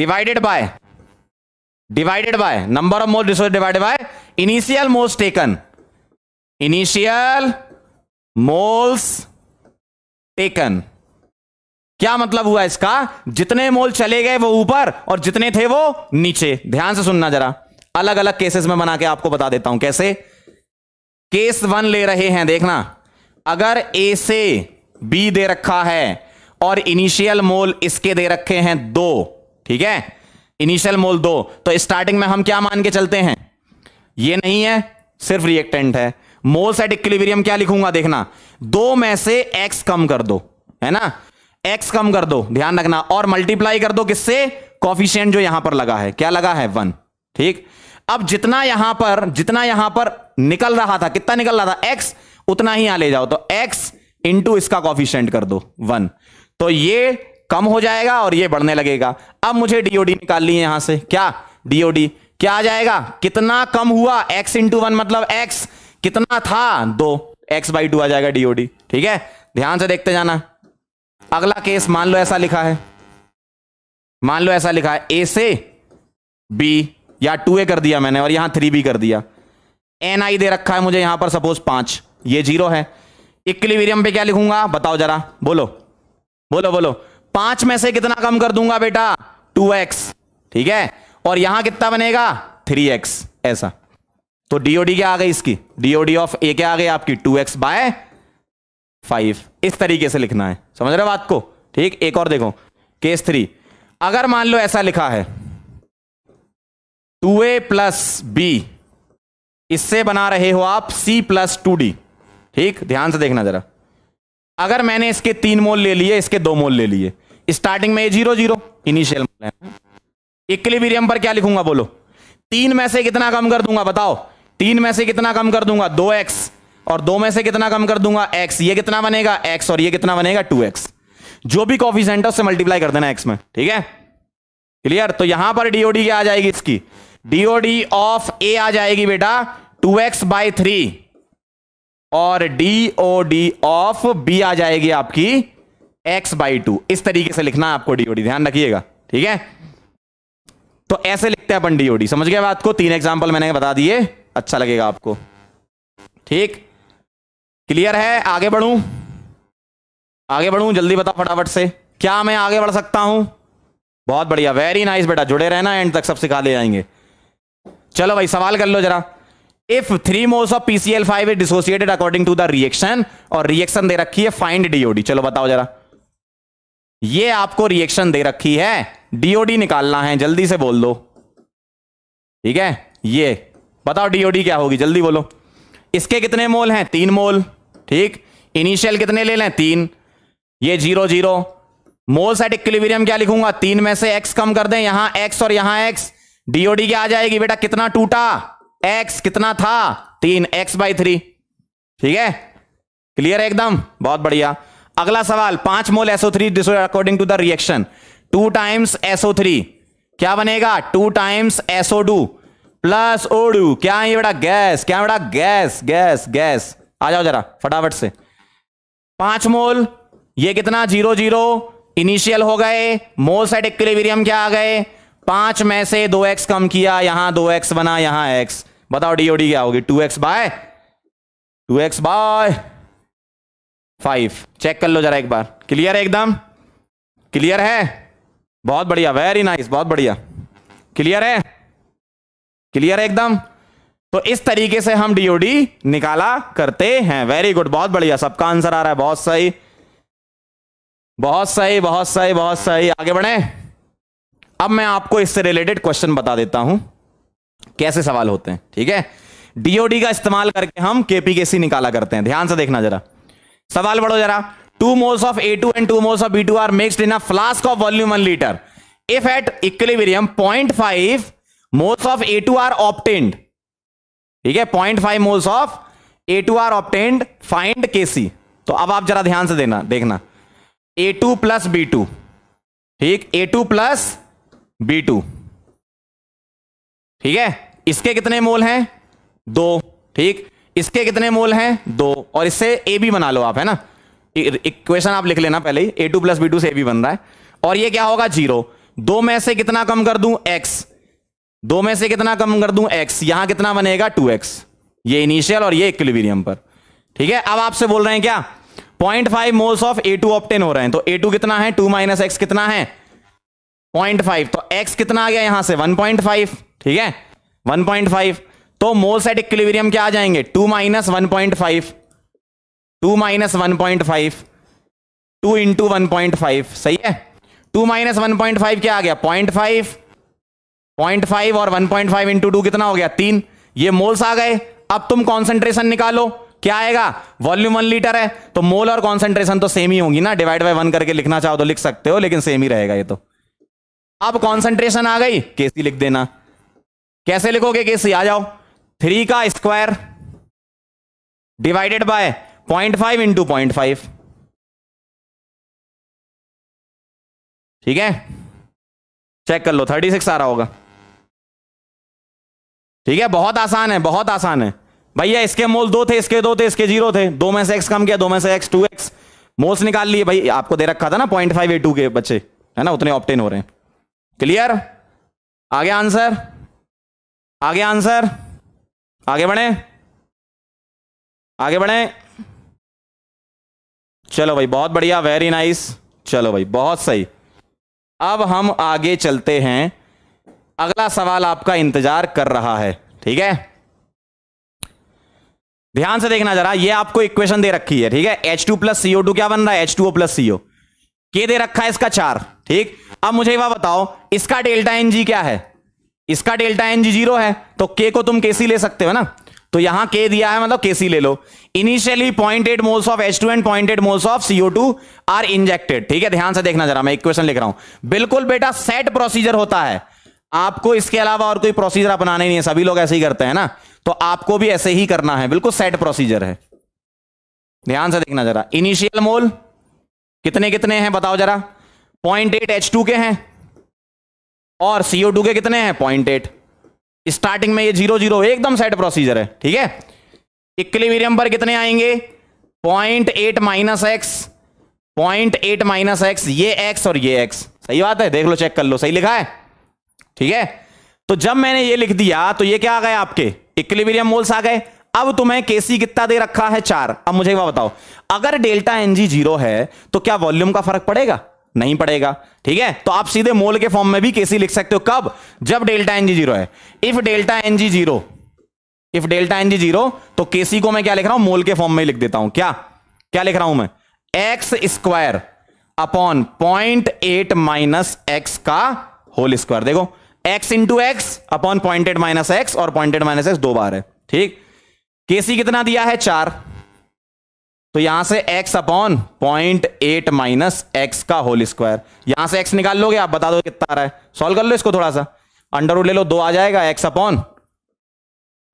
divided by divided by number of most dissociated divided by initial most taken initial moles taken क्या मतलब हुआ इसका जितने मोल चले गए वो ऊपर और जितने थे वो नीचे ध्यान से सुनना जरा अलग अलग केसेस में बना के आपको बता देता हूं कैसे केस वन ले रहे हैं देखना अगर ए से बी दे रखा है और इनिशियल मोल इसके दे रखे हैं दो ठीक है इनिशियल मोल दो तो स्टार्टिंग में हम क्या मान के चलते हैं ये नहीं है सिर्फ रिएक्टेंट है मोल सेट इक्विलिब्रियम क्या लिखूंगा देखना दो में से एक्स कम कर दो है ना एक्स कम कर दो ध्यान रखना और मल्टीप्लाई कर दो किससे कॉफिशियंट जो यहां पर लगा है क्या लगा है वन ठीक अब जितना यहां पर जितना यहां पर निकल रहा था कितना निकल रहा था एक्स उतना ही यहां ले जाओ तो एक्स इंटू इसका कॉफिशेंट कर दो वन तो ये कम हो जाएगा और ये बढ़ने लगेगा अब मुझे डीओडी निकालनी है यहां से क्या डीओडी क्या आ जाएगा कितना कम हुआ एक्स इंटू वन मतलब एक्स कितना था दो एक्स बाई टू आ जाएगा डीओडी ठीक है ध्यान से देखते जाना अगला केस मान लो ऐसा लिखा है मान लो ऐसा लिखा है ए से बी या टू ए कर दिया मैंने और यहां थ्री बी कर दिया एन आई दे रखा है मुझे यहां पर सपोज पांच ये जीरो है इक्विलिब्रियम पे क्या लिखूंगा बताओ जरा बोलो बोलो बोलो पांच में से कितना कम कर दूंगा बेटा टू एक्स ठीक है और यहां कितना बनेगा थ्री एक्स ऐसा तो डीओडी क्या आ गई इसकी डीओडी ऑफ ए क्या आ गई आपकी टू एक्स बाय फाइव इस तरीके से लिखना है समझ रहे बात को ठीक एक और देखो केस थ्री अगर मान लो ऐसा लिखा है टू ए प्लस बी इससे बना रहे हो आप सी प्लस टू डी ठीक ध्यान से देखना जरा अगर मैंने इसके तीन मोल ले लिए इसके दो मोल ले लिए स्टार्टिंग में जीरो जीरो इनिशियल मोल है पर क्या लिखूंगा बोलो तीन में से कितना कम कर दूंगा बताओ तीन में से कितना कम कर दूंगा दो एक्स और दो में से कितना कम कर दूंगा एक्स ये कितना बनेगा एक्स और ये कितना बनेगा टू एक्स जो भी कॉफी है उससे मल्टीप्लाई कर देना एक्स में ठीक है क्लियर तो यहां पर डीओडी क्या आ जाएगी इसकी डीओडी ऑफ ए आ जाएगी बेटा टू एक्स बाई थ्री और डीओडी ऑफ बी आ जाएगी आपकी एक्स बाई टू इस तरीके से लिखना आपको डीओडी ध्यान रखिएगा ठीक है तो ऐसे लिखते हैं अपन डीओडी समझ गया बात को तीन एग्जाम्पल मैंने बता दिए अच्छा लगेगा आपको ठीक क्लियर है आगे बढ़ू आगे बढ़ू जल्दी बताओ फटाफट से क्या मैं आगे बढ़ सकता हूं बहुत बढ़िया वेरी नाइस बेटा जुड़े रहना एंड तक सब सिखा ले जाएंगे चलो भाई सवाल कर लो जरा if three moles of PCL five is dissociated according to the reaction और रिएक्शन दे रखी है फाइंड डीओडी चलो बताओ जरा ये आपको रिएक्शन दे रखी है डीओडी निकालना है जल्दी से बोल दो ठीक है ये बताओ डीओडी क्या होगी जल्दी बोलो इसके कितने मोल हैं तीन मोल ठीक इनिशियल कितने ले लें तीन ये zero zero mole set equilibrium क्या लिखूंगा तीन में से एक्स कम कर दें यहां एक्स और यहां एक्स डीओडी क्या आ जाएगी बेटा कितना टूटा एक्स कितना था तीन एक्स बाई थ्री ठीक है क्लियर है एकदम बहुत बढ़िया अगला सवाल पांच mole SO three according to the reaction two times SO three क्या बनेगा two times SO two plus O two क्या है ये बेटा गैस क्या बेटा गैस गैस गैस आ जाओ जरा फटाफट से पांच मोल ये कितना जीरो जीरो इनिशियल हो गए मोल साइड इक्विलिब्रियम क्या आ गए पांच में से दो एक्स कम किया यहां दो एक्स बना यहां एक्स बताओ डीओडी क्या होगी two x by two x by five check कर लो जरा एक बार क्लियर है एकदम क्लियर है बहुत बढ़िया वेरी नाइस बहुत बढ़िया क्लियर है क्लियर है एकदम तो इस तरीके से हम डीओडी निकाला करते हैं वेरी गुड बहुत बढ़िया सबका आंसर आ रहा है बहुत सही बहुत सही बहुत सही बहुत सही आगे बढ़े अब मैं आपको इससे रिलेटेड क्वेश्चन बता देता हूं कैसे सवाल होते हैं ठीक है डीओडी का इस्तेमाल करके हम के सी निकाला करते हैं ध्यान से देखना जरा सवाल बढ़ो जरा two moles of A two and two moles of B two are mixed in a flask of volume one litre if point five moles of A two are obtained ठीक है of A two are obtained find K C तो अब आप जरा ध्यान से देना देखना A two plus B two ठीक A two plus B two ठीक है इसके कितने मोल हैं दो ठीक इसके कितने मोल हैं दो और इससे ए बी बना लो आप है ना इक्वेशन आप लिख लेना पहले ही A two plus B two से ए बी बन रहा है और ये क्या होगा जीरो दो में से कितना कम कर दूं एक्स दो में से कितना कम कर दूं एक्स यहां कितना बनेगा टू एक्स ये इनिशियल और ये इक्विलिब्रियम पर ठीक है अब आपसे बोल रहे हैं क्या point five moles of A two obtain हो रहे हैं तो ए टू कितना है टू माइनस एक्स कितना है पॉइंट फाइव तो एक्स कितना आ गया यहां से वन पॉइंट फाइव ठीक है वन पॉइंट फाइव तो मोल सेट इक्विलिब्रियम क्या आ जाएंगे two minus one point five two minus one point five two into one point five सही है two minus one point five क्या आ गया पॉइंट फाइव पॉइंट फाइव और one point five into two कितना हो गया तीन ये मोल्स आ गए अब तुम कॉन्सेंट्रेशन निकालो क्या आएगा वॉल्यूम वन लीटर है तो मोल और कॉन्सेंट्रेशन तो सेम ही होगी ना डिवाइड बाय वन करके लिखना चाहो तो लिख सकते हो लेकिन सेम ही रहेगा ये तो अब कॉन्सेंट्रेशन आ गई केसी लिख देना कैसे लिखोगे केसी आ जाओ थ्री का square divided by point five into point five ठीक है चेक कर लो थर्टी सिक्स आ रहा होगा ठीक है बहुत आसान है बहुत आसान है भैया इसके मोल दो थे इसके दो थे इसके जीरो थे दो में से एक्स कम किया दो में से एक्स टू एक्स मोल्स निकाल लिए भाई आपको दे रखा था ना पॉइंट फाइव ए टू के बच्चे है ना उतने ऑप्टेन हो रहे हैं क्लियर आगे आंसर आगे आंसर आगे बढ़े आगे बढ़े चलो भाई बहुत बढ़िया वेरी नाइस चलो भाई बहुत सही अब हम आगे चलते हैं अगला सवाल आपका इंतजार कर रहा है ठीक है ध्यान से देखना जरा ये आपको इक्वेशन दे रखी है ठीक है H2 two plus CO two क्या बन रहा है H2O टू प्लस सीओ के दे रखा है इसका चार ठीक अब मुझे वह बताओ इसका डेल्टा एन जी क्या है इसका डेल्टा एन जी जीरो है तो के को तुम केसी ले सकते हो ना तो यहां के दिया है मतलब केसी ले लो initially point eight moles of H two and point eight moles of CO two are injected ठीक है ध्यान से देखना जरा मैं इक्वेशन लिख रहा हूं बिल्कुल बेटा सेट प्रोसीजर होता है आपको इसके अलावा और कोई प्रोसीजर अपनाना नहीं है सभी लोग ऐसे ही करते हैं ना तो आपको भी ऐसे ही करना है बिल्कुल सेट प्रोसीजर है ध्यान से देखना जरा इनिशियल मोल कितने कितने हैं बताओ जरा पॉइंट एट एच टू के हैं और सीओ टू के कितने हैं पॉइंट एट स्टार्टिंग में ये जीरो जीरो एकदम सेट प्रोसीजर है ठीक है इक्विलिब्रियम पर कितने आएंगे point eight minus x point eight minus x ये एक्स और ये एक्स सही बात है देख लो चेक कर लो सही लिखा है ठीक है तो जब मैंने ये लिख दिया तो ये क्या आ गए आपके इक्विलिब्रियम मोल्स आ गए अब तुम्हें केसी कितना दे रखा है चार अब मुझे वह बताओ अगर डेल्टा एनजी जीरो है तो क्या वॉल्यूम का फर्क पड़ेगा नहीं पड़ेगा ठीक है तो आप सीधे मोल के फॉर्म में भी केसी लिख सकते हो कब जब डेल्टा एनजी जीरो है if delta NG zero if delta NG zero तो केसी को मैं क्या लिख रहा हूं मोल के फॉर्म में लिख देता हूं क्या क्या लिख रहा हूं मैं x square upon point eight minus x का होल स्क्वायर देखो x into x upon point eight minus x और पॉइंटेड माइनस एक्स दो बार है ठीक केसी कितना दिया है चार तो यहां से x upon point eight minus x का होल स्क्वायर यहां से x निकाल लोगे आप बता दो कितना आ रहा है सॉल्व कर लो इसको थोड़ा सा अंडर रूट ले लो दो आ जाएगा x upon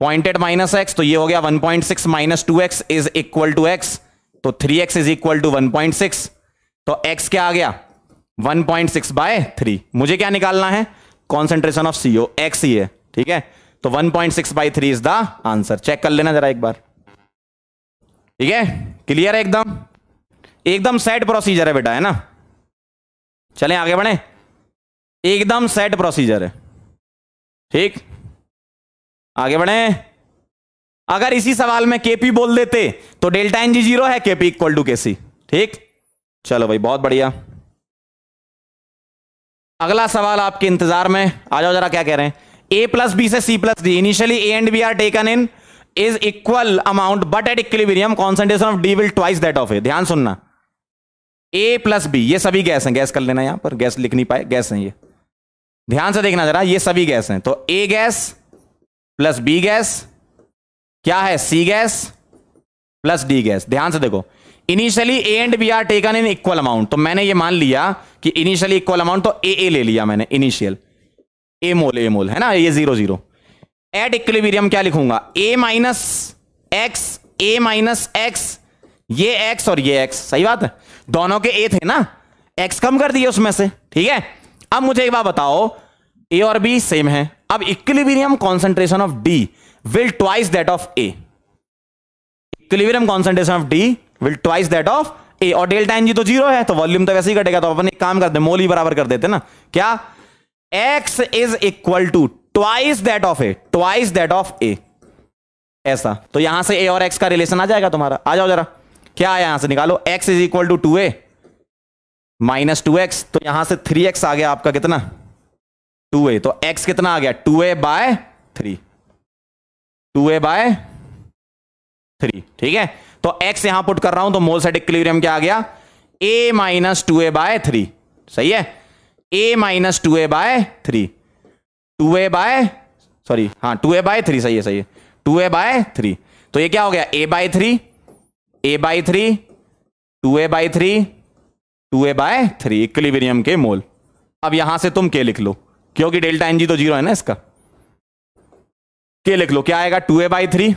point eight minus x तो ये हो गया one point six minus two x is equal to x तो three x is equal to one तो x क्या आ गया one point six by three मुझे क्या निकालना है कॉन्सेंट्रेशन ऑफ सीओ एक्स ही है ठीक है तो 1.6 point six by three is the answer check कर लेना जरा एक बार ठीक है क्लियर है एकदम एकदम सेट प्रोसीजर है बेटा है ना चले आगे बढ़े एकदम सेट प्रोसीजर है ठीक आगे बढ़े अगर इसी सवाल में केपी बोल देते तो डेल्टा एन जी जीरो है केपी इक्वल टू केसी ठीक चलो भाई बहुत बढ़िया अगला सवाल आपके इंतजार में आ जाओ जरा क्या कह रहे हैं a plus b से c plus d initially a and b are taken in is equal amount but at equilibrium concentration of d will twice that of a ध्यान सुनना a plus b ये सभी गैस हैं gas कर लेना यहां पर गैस लिख नहीं पाए गैस हैं ये ध्यान से देखना जरा ये सभी गैस हैं तो a gas plus b gas क्या है c gas plus D gas ध्यान से देखो initially A and B are taken in equal amount तो मैंने ये मान लिया कि इनिशियली इक्वल अमाउंट तो ए ए ले लिया मैंने इनिशियल ए मोल ए मोल है ना ये जीरो जीरो एट इक्विलिब्रियम क्या लिखूंगा A minus x A minus x ये एक्स और ये एक्स सही बात है दोनों के ए थे ना एक्स कम कर दिए उसमें से ठीक है अब मुझे एक बात बताओ ए और बी सेम है अब equilibrium concentration of D will twice that of A equilibrium concentration of D will twice that of A और डेल्टा एनजी तो जीरो है तो वॉल्यूम तो वैसे ही कटेगा तो अपन एक काम करते मोल ही बराबर कर देते ना क्या x is equal to twice that of A twice that of A ऐसा तो यहां से ए और एक्स का रिलेशन आ जाएगा तुम्हारा आ जाओ जरा क्या आया यहां से निकालो x is equal to two A minus two x तो यहां से थ्री एक्स आ गया आपका कितना टू ए तो एक्स कितना आ गया two A by three two A by three ठीक है तो एक्स यहां पुट कर रहा हूं तो मोल सेट इक्विलिब्रियम क्या आ गया A minus two A by three सही है A minus two A by three two A by sorry हाँ टू ए बाय थ्री सही है सही है टू ए बाय थ्री तो ये क्या हो गया A by three A by three two A by three two A by three equilibrium के मोल अब यहां से तुम के लिख लो क्योंकि डेल्टा एनजी तो जीरो है ना इसका के लिख लो क्या आएगा टू ए बाय थ्री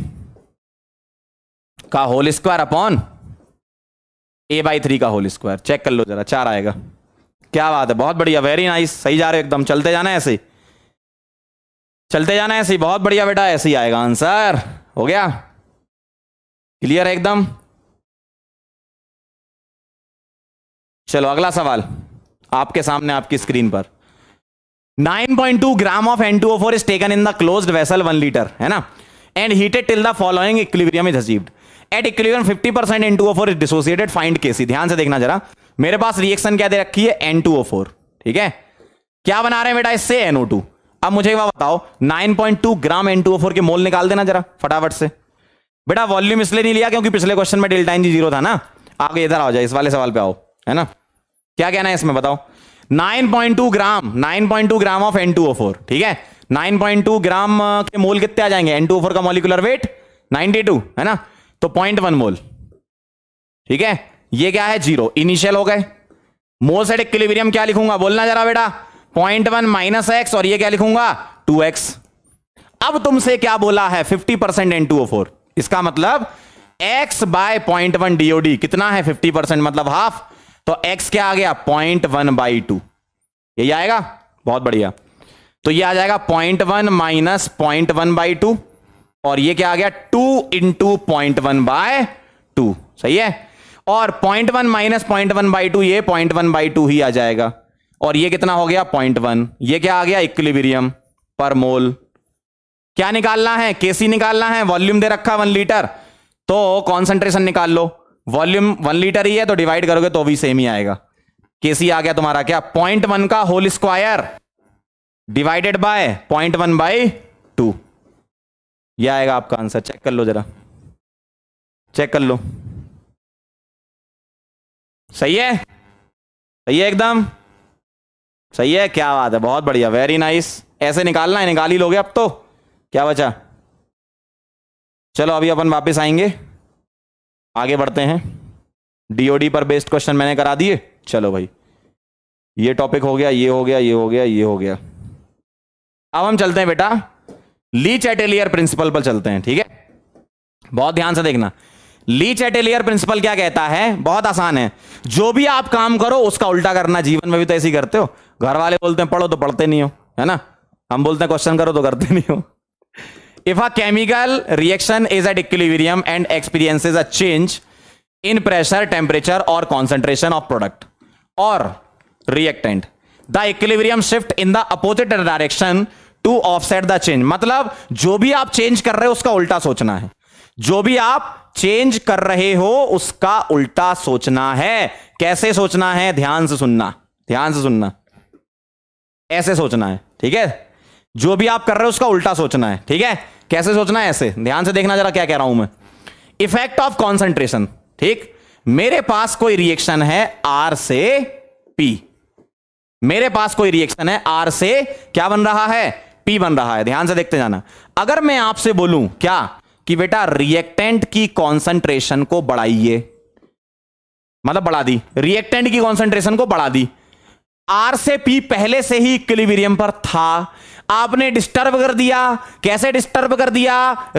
का whole square upon A by three का होल स्क्वायर चेक कर लो जरा चार आएगा क्या बात है बहुत बढ़िया वेरी नाइस सही जा रहे हो एकदम चलते जाना ऐसे चलते जाना ऐसे बहुत बढ़िया बेटा ऐसे ही आएगा आंसर हो गया क्लियर है एकदम चलो अगला सवाल आपके सामने आपकी स्क्रीन पर 9.2 gram of N two O four is taken in the close vessel one litre है ना and heated till the following equilibrium is achieve at fifty percent equilibrium 50% four is dissociated find KC ध्यान से देखना जरा मेरे पास reaction क्या दे रखी है एन ठीक है क्या बना रहे हैं बेटा इससे एनओ टू अब मुझे बताओ 9.2 ग्राम एन के मोल निकाल देना जरा फटाफट से बेटा वॉल्यूम इसलिए नहीं लिया क्योंकि पिछले क्वेश्चन में डेल्टा एन जी जीरो था ना आगे इधर आ जाए इस वाले सवाल पे आओ है ना क्या कहना है इसमें बताओ 9.2 ग्राम 9.2 ग्राम ऑफ एन ठीक है 9.2 ग्राम के मोल कितने आ जाएंगे एन का मोलिकुलर वेट 92 है ना तो 0.1 मोल ठीक है ये क्या है जीरो इनिशियल हो गए मोलसेट इक्विलिब्रियम क्या लिखूंगा बोलना जरा बेटा पॉइंट वन माइनस एक्स और ये क्या लिखूंगा टू एक्स अब तुमसे क्या बोला है fifty percent N two O four इसका मतलब X by point one DOD कितना है फिफ्टी परसेंट मतलब हाफ तो एक्स क्या आ गया पॉइंट वन बाई टू यही आएगा बहुत बढ़िया तो ये आ जाएगा point one minus point one by two और ये क्या आ गया two into point one by two सही है और point one minus point one by two ये पॉइंट वन बाई टू ही आ जाएगा और ये कितना हो गया पॉइंट वन ये क्या आ गया इक्विलिब्रियम पर मोल क्या निकालना है केसी निकालना है वॉल्यूम दे रखा वन लीटर तो कॉन्सेंट्रेशन निकाल लो वॉल्यूम वन लीटर ही है तो डिवाइड करोगे तो भी सेम ही आएगा केसी आ गया तुम्हारा क्या पॉइंट वन का whole square divided by point one by two यह आएगा आपका आंसर चेक कर लो जरा चेक कर लो सही है सही है एकदम सही है क्या बात है बहुत बढ़िया वेरी नाइस ऐसे निकालना है निकाल ही लोगे अब तो क्या बचा चलो अभी अपन वापस आएंगे आगे बढ़ते हैं डीओडी पर बेस्ड क्वेश्चन मैंने करा दिए चलो भाई ये टॉपिक हो गया ये हो गया ये हो गया ये हो गया अब हम चलते हैं बेटा ली चैटेलियर प्रिंसिपल पर चलते हैं ठीक है बहुत ध्यान से देखना ली चैटेलियर प्रिंसिपल क्या कहता है बहुत आसान है जो भी आप काम करो उसका उल्टा करना जीवन में भी तो ऐसे ही करते हो घर वाले बोलते हैं पढ़ो तो पढ़ते नहीं हो है ना हम बोलते हैं क्वेश्चन करो तो करते नहीं हो if a chemical reaction is at equilibrium and experience is a change in pressure temperature or concentration of product or reactant the equilibrium shift in the opposite direction to offset the change मतलब जो भी आप change कर रहे हो उसका उल्टा सोचना है जो भी आप चेंज कर रहे हो उसका उल्टा सोचना है कैसे सोचना है ध्यान से सुनना ध्यान से सुनना ऐसे सोचना है ठीक है जो भी आप कर रहे हो उसका उल्टा सोचना है ठीक है कैसे सोचना है ऐसे ध्यान से देखना जरा क्या कह रहा हूं मैं इफेक्ट ऑफ कॉन्सेंट्रेशन ठीक मेरे पास कोई रिएक्शन है आर से पी मेरे पास कोई रिएक्शन है आर से क्या बन रहा है पी बन रहा है ध्यान से देखते जाना अगर मैं आपसे बोलूं क्या कि बेटा रिएक्टेंट की कॉन्सेंट्रेशन को बढ़ाइए मतलब बढ़ा दी रिएक्टेंट की कॉन्सेंट्रेशन को बढ़ा दी आर से पी पहले से ही इक्विलिब्रियम पर था आपने डिस्टर्ब कर दिया कैसे डिस्टर्ब कर दिया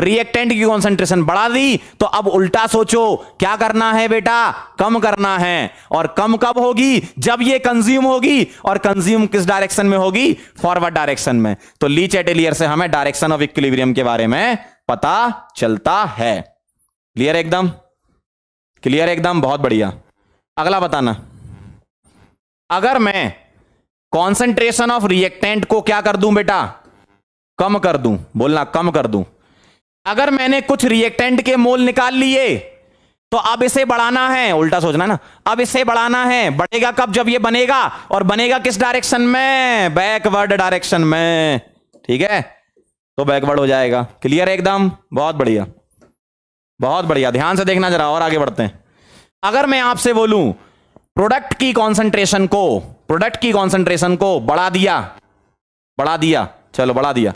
रिएक्टेंट की कॉन्सेंट्रेशन बढ़ा दी तो अब उल्टा सोचो क्या करना है बेटा कम करना है और कम कब होगी जब ये कंज्यूम होगी और कंज्यूम किस डायरेक्शन में होगी फॉरवर्ड डायरेक्शन में तो लीच एटेलियर से हमें डायरेक्शन ऑफ इक्विलिब्रियम के बारे में पता चलता है क्लियर एकदम क्लियर एकदम बहुत बढ़िया अगला बताना अगर मैं कॉन्सेंट्रेशन ऑफ रिएक्टेंट को क्या कर दूं बेटा कम कर दूं बोलना कम कर दूं अगर मैंने कुछ रिएक्टेंट के मोल निकाल लिए तो अब इसे बढ़ाना है उल्टा सोचना ना अब इसे बढ़ाना है बढ़ेगा कब जब ये बनेगा और बनेगा किस डायरेक्शन में बैकवर्ड डायरेक्शन में ठीक है तो बैकवर्ड हो जाएगा क्लियर है एकदम बहुत बढ़िया बहुत बढ़िया ध्यान से देखना जरा और आगे बढ़ते हैं अगर मैं आपसे बोलूं प्रोडक्ट की कॉन्सेंट्रेशन को प्रोडक्ट की कॉन्सेंट्रेशन को बढ़ा दिया बढ़ा दिया चलो बढ़ा दिया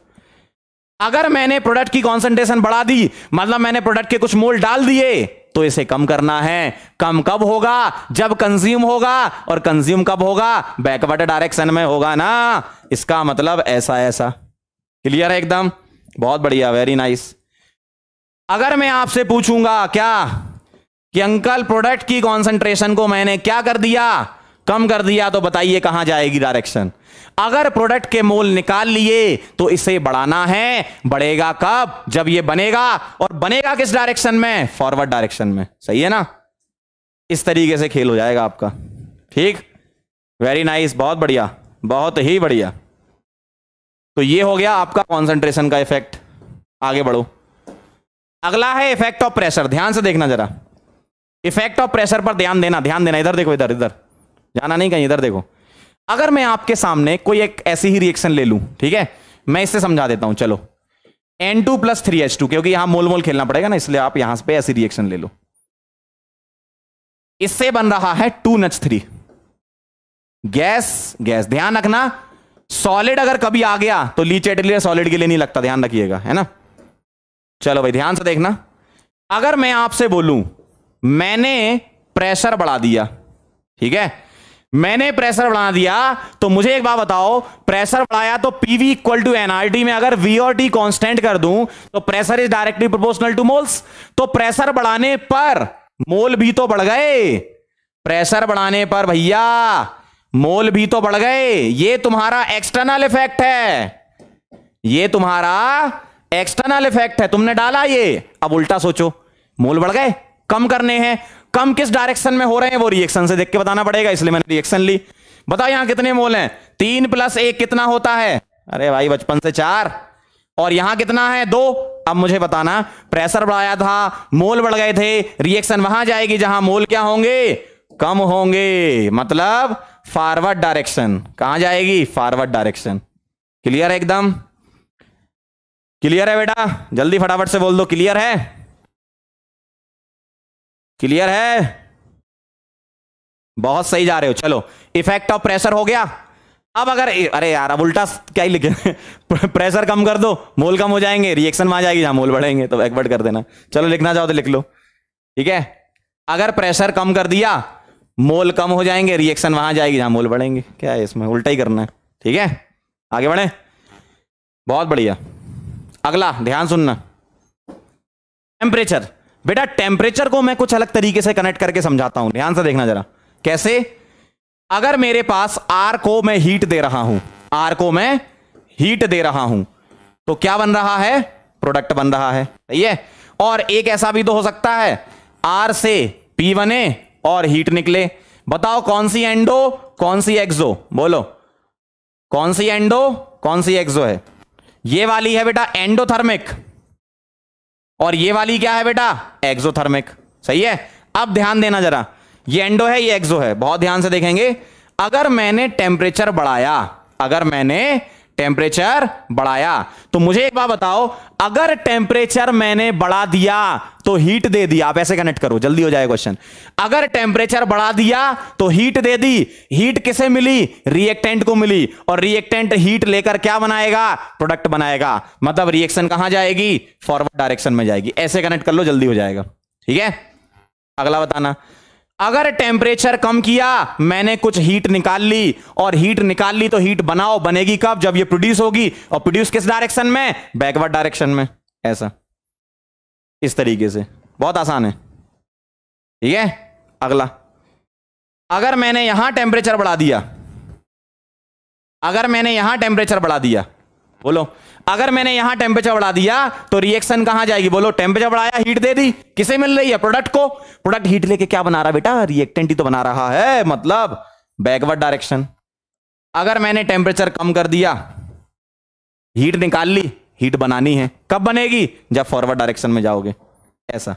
अगर मैंने प्रोडक्ट की कॉन्सेंट्रेशन बढ़ा दी मतलब मैंने प्रोडक्ट के कुछ मोल डाल दिए तो इसे कम करना है कम कब होगा जब कंज्यूम होगा और कंज्यूम कब होगा बैकवर्ड डायरेक्शन में होगा ना इसका मतलब ऐसा ऐसा क्लियर है एकदम बहुत बढ़िया वेरी नाइस अगर मैं आपसे पूछूंगा क्या कि अंकल प्रोडक्ट की कॉन्सेंट्रेशन को मैंने क्या कर दिया कम कर दिया तो बताइए कहां जाएगी डायरेक्शन अगर प्रोडक्ट के मोल निकाल लिए तो इसे बढ़ाना है बढ़ेगा कब जब ये बनेगा और बनेगा किस डायरेक्शन में फॉरवर्ड डायरेक्शन में सही है ना इस तरीके से खेल हो जाएगा आपका ठीक वेरी नाइस बहुत बढ़िया बहुत ही बढ़िया तो ये हो गया आपका कॉन्सेंट्रेशन का इफेक्ट आगे बढ़ो अगला है इफेक्ट ऑफ प्रेशर ध्यान से देखना जरा इफेक्ट ऑफ प्रेशर पर ध्यान देना ध्यान देना इधर देखो इधर इधर जाना नहीं कहीं इधर देखो अगर मैं आपके सामने कोई एक ऐसी ही रिएक्शन ले लूं ठीक है मैं इससे समझा देता हूं चलो N two plus three H two क्योंकि यहां मोल मोल खेलना पड़ेगा ना इसलिए आप यहां पे ऐसी रिएक्शन ले लो इससे बन रहा है टू नच थ्री गैस गैस ध्यान रखना सॉलिड अगर कभी आ गया तो लीच एटेलियर सॉलिड के लिए नहीं लगता ध्यान रखिएगा है ना चलो भाई ध्यान से देखना अगर मैं आपसे बोलूं मैंने प्रेशर बढ़ा दिया ठीक है मैंने प्रेशर बढ़ा दिया तो मुझे एक बात बताओ प्रेशर बढ़ाया तो पीवी इक्वल टू एनआरटी में अगर वी और टी कॉन्स्टेंट कर दूं तो pressure is directly proportional to moles तो प्रेशर बढ़ाने पर मोल भी तो बढ़ गए प्रेशर बढ़ाने पर भैया मोल भी तो बढ़ गए ये तुम्हारा एक्सटर्नल इफेक्ट है ये तुम्हारा एक्सटर्नल इफेक्ट है तुमने डाला ये अब उल्टा सोचो मोल बढ़ गए कम करने हैं कम किस डायरेक्शन में हो रहे हैं वो रिएक्शन से देख के बताना पड़ेगा इसलिए मैंने रिएक्शन ली बताओ यहां कितने मोल हैं तीन प्लस एक कितना होता है अरे भाई बचपन से चार और यहां कितना है दो अब मुझे बताना प्रेशर बढ़ाया था मोल बढ़ गए थे रिएक्शन वहां जाएगी जहां मोल क्या होंगे कम होंगे मतलब फॉरवर्ड डायरेक्शन कहां जाएगी फॉरवर्ड डायरेक्शन क्लियर है एकदम क्लियर है बेटा जल्दी फटाफट से बोल दो क्लियर है क्लियर है बहुत सही जा रहे हो चलो इफेक्ट ऑफ प्रेशर हो गया अब अगर अरे यार अब उल्टा क्या ही लिखे प्रेशर कम कर दो मोल कम हो जाएंगे रिएक्शन में आ जाएगी जहां मोल बढ़ेंगे तो एक्वर्ट कर देना चलो लिखना चाहो तो लिख लो ठीक है अगर प्रेशर कम कर दिया मोल कम हो जाएंगे रिएक्शन वहां जाएगी जहां मोल बढ़ेंगे क्या है इसमें उल्टा ही करना है ठीक है आगे बढ़े बहुत बढ़िया अगला ध्यान सुनना टेम्परेचर बेटा टेम्परेचर को मैं कुछ अलग तरीके से कनेक्ट करके समझाता हूं ध्यान से देखना जरा कैसे अगर मेरे पास आर को मैं हीट दे रहा हूं आर को मैं हीट दे रहा हूं तो क्या बन रहा है प्रोडक्ट बन रहा है सही है और एक ऐसा भी तो हो सकता है आर से पी बने और हीट निकले बताओ कौन सी एंडो कौन सी एक्सो बोलो कौन सी एंडो कौन सी एक्सो है ये वाली है बेटा एंडोथर्मिक और ये वाली क्या है बेटा एक्सोथर्मिक सही है अब ध्यान देना जरा ये एंडो है ये एक्सो है बहुत ध्यान से देखेंगे अगर मैंने टेम्परेचर बढ़ाया अगर मैंने टेम्परेचर बढ़ाया तो मुझे एक बात बताओ अगर टेम्परेचर मैंने बढ़ा दिया तो हीट दे दी आप ऐसे कनेक्ट करो जल्दी हो जाए क्वेश्चन अगर टेम्परेचर बढ़ा दिया तो हीट दे दी हीट किसे मिली रिएक्टेंट को मिली और रिएक्टेंट हीट लेकर क्या बनाएगा प्रोडक्ट बनाएगा मतलब रिएक्शन कहां जाएगी फॉरवर्ड डायरेक्शन में जाएगी ऐसे कनेक्ट कर लो जल्दी हो जाएगा ठीक है अगला बताना अगर टेम्परेचर कम किया मैंने कुछ हीट निकाल ली और हीट निकाल ली तो हीट बनाओ बनेगी कब जब ये प्रोड्यूस होगी और प्रोड्यूस किस डायरेक्शन में बैकवर्ड डायरेक्शन में ऐसा इस तरीके से बहुत आसान है ठीक है अगला अगर मैंने यहां टेम्परेचर बढ़ा दिया अगर मैंने यहां टेम्परेचर बढ़ा दिया बोलो अगर मैंने यहां टेम्परेचर बढ़ा दिया तो रिएक्शन कहां जाएगी बोलो टेम्परेचर बढ़ाया हीट दे दी किसे मिल रही है प्रोडक्ट को प्रोडक्ट हीट लेके क्या बना रहा बेटा रिएक्टेंट ही तो बना रहा है मतलब बैकवर्ड डायरेक्शन अगर मैंने टेम्परेचर कम कर दिया हीट निकाल ली हीट बनानी है कब बनेगी जब फॉरवर्ड डायरेक्शन में जाओगे ऐसा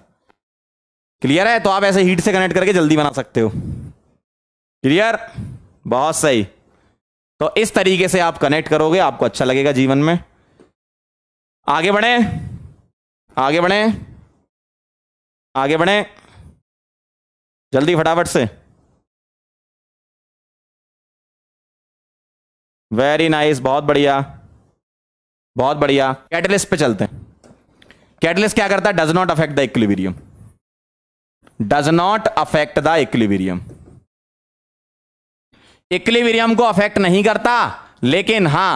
क्लियर है तो आप ऐसे हीट से कनेक्ट करके जल्दी बना सकते हो क्लियर बहुत सही तो इस तरीके से आप कनेक्ट करोगे आपको अच्छा लगेगा जीवन में आगे बढ़े आगे बढ़े आगे बढ़े जल्दी फटाफट से वेरी नाइस बहुत बढ़िया बहुत बढ़िया कैटलिस्ट पे चलते हैं कैटलिस्ट क्या करता है does not affect the equilibrium does not affect the equilibrium equilibrium को अफेक्ट नहीं करता लेकिन हां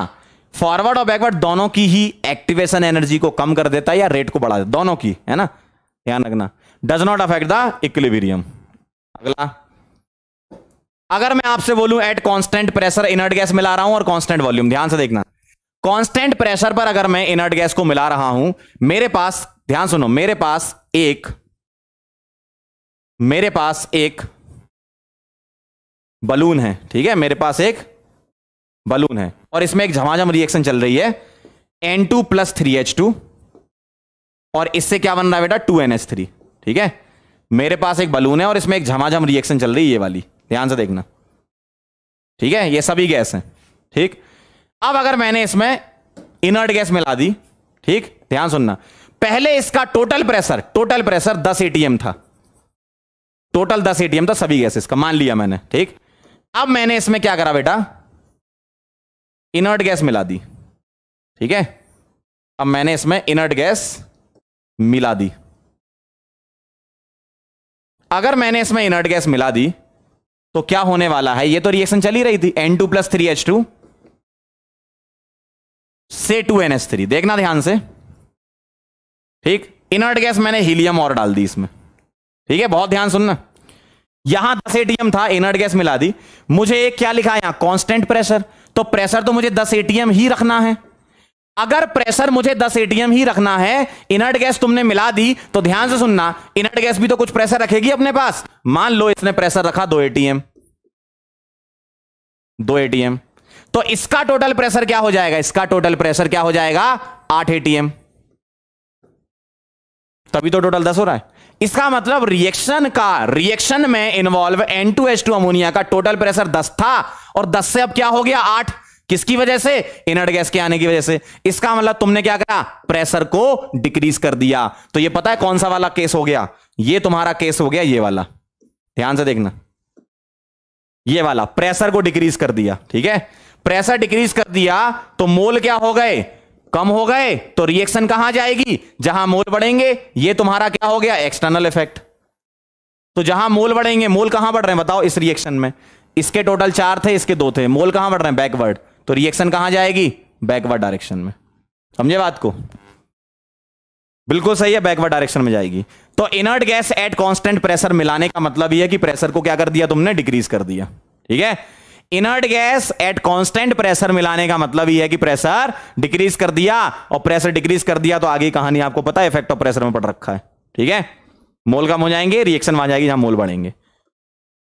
फॉरवर्ड और बैकवर्ड दोनों की ही एक्टिवेशन एनर्जी को कम कर देता है या रेट को बढ़ा देता दोनों की है ना ध्यान रखना does not affect the equilibrium अगला अगर मैं आपसे बोलू at constant pressure inert gas मिला रहा हूं और कॉन्स्टेंट वॉल्यूम ध्यान से देखना कॉन्स्टेंट प्रेशर पर अगर मैं इनर्ट गैस को मिला रहा हूं मेरे पास ध्यान सुनो मेरे पास एक मेरे पास एक बलून है ठीक है मेरे पास एक बलून है और इसमें एक झमाझम रिएक्शन चल रही है N two plus three H two और इससे क्या बन रहा है बेटा टू एन एच थ्री ठीक है मेरे पास एक बलून है और इसमें एक झमाझम रिएक्शन चल रही है ये वाली ध्यान से देखना ठीक है ये सभी गैस हैं ठीक अब अगर मैंने इसमें इनर्ट गैस मिला दी ठीक ध्यान सुनना पहले इसका total pressure total pressure 10 ATM था टोटल 10 एटीएम था सभी गैसेस का मान लिया मैंने ठीक अब मैंने इसमें क्या करा बेटा इनर्ट गैस मिला दी ठीक है अब मैंने इसमें इनर्ट गैस मिला दी अगर मैंने इसमें इनर्ट गैस मिला दी तो क्या होने वाला है ये तो रिएक्शन चली रही थी N two plus three H two से टू एन एच थ्री देखना ध्यान से ठीक इनर्ट गैस मैंने हीलियम और डाल दी इसमें ठीक है बहुत ध्यान सुनना यहां दस एटीएम था इनर्ट गैस मिला दी मुझे एक क्या लिखा है यहां कॉन्स्टेंट प्रेशर तो प्रेशर तो मुझे दस एटीएम ही रखना है अगर प्रेशर मुझे 10 एटीएम ही रखना है इनर्ट गैस तुमने मिला दी तो ध्यान से सुनना इनर्ट गैस भी तो कुछ प्रेशर रखेगी अपने पास मान लो इसने प्रेशर रखा दो एटीएम दो एटीएम तो इसका टोटल प्रेशर क्या हो जाएगा इसका टोटल प्रेशर क्या हो जाएगा आठ एटीएम तभी तो टोटल दस हो रहा है इसका मतलब रिएक्शन का रिएक्शन में involve N two H two ammonia का टोटल प्रेशर दस था और दस से अब क्या हो गया आठ किसकी वजह से इनर्ट गैस के आने की वजह से इसका मतलब तुमने क्या करा प्रेशर को डिक्रीज कर दिया तो ये पता है कौन सा वाला केस हो गया ये तुम्हारा केस हो गया ये वाला ध्यान से देखना ये वाला प्रेशर को डिक्रीज कर दिया ठीक है प्रेशर डिक्रीज कर दिया तो मोल क्या हो गए कम हो गए तो रिएक्शन कहां जाएगी जहां मोल बढ़ेंगे ये तुम्हारा क्या हो गया एक्सटर्नल इफेक्ट तो जहां मोल बढ़ेंगे मोल कहां बढ़ रहे हैं बताओ इस रिएक्शन में इसके टोटल चार थे इसके दो थे मोल कहां बढ़ रहे हैं बैकवर्ड तो रिएक्शन कहां जाएगी बैकवर्ड डायरेक्शन में समझे बात को बिल्कुल सही है बैकवर्ड डायरेक्शन में जाएगी तो inert gas at constant pressure मिलाने का मतलब यह है कि प्रेशर को क्या कर दिया तुमने डिक्रीज कर दिया ठीक है inert gas at constant pressure मिलाने का मतलब यह है कि प्रेशर डिक्रीज कर दिया और प्रेशर डिक्रीज कर दिया तो आगे कहानी आपको पता है इफेक्ट ऑफ प्रेशर में पड़ रखा है ठीक है मोल कम हो जाएंगे रिएक्शन वहां जाएगी जहां मोल बढ़ेंगे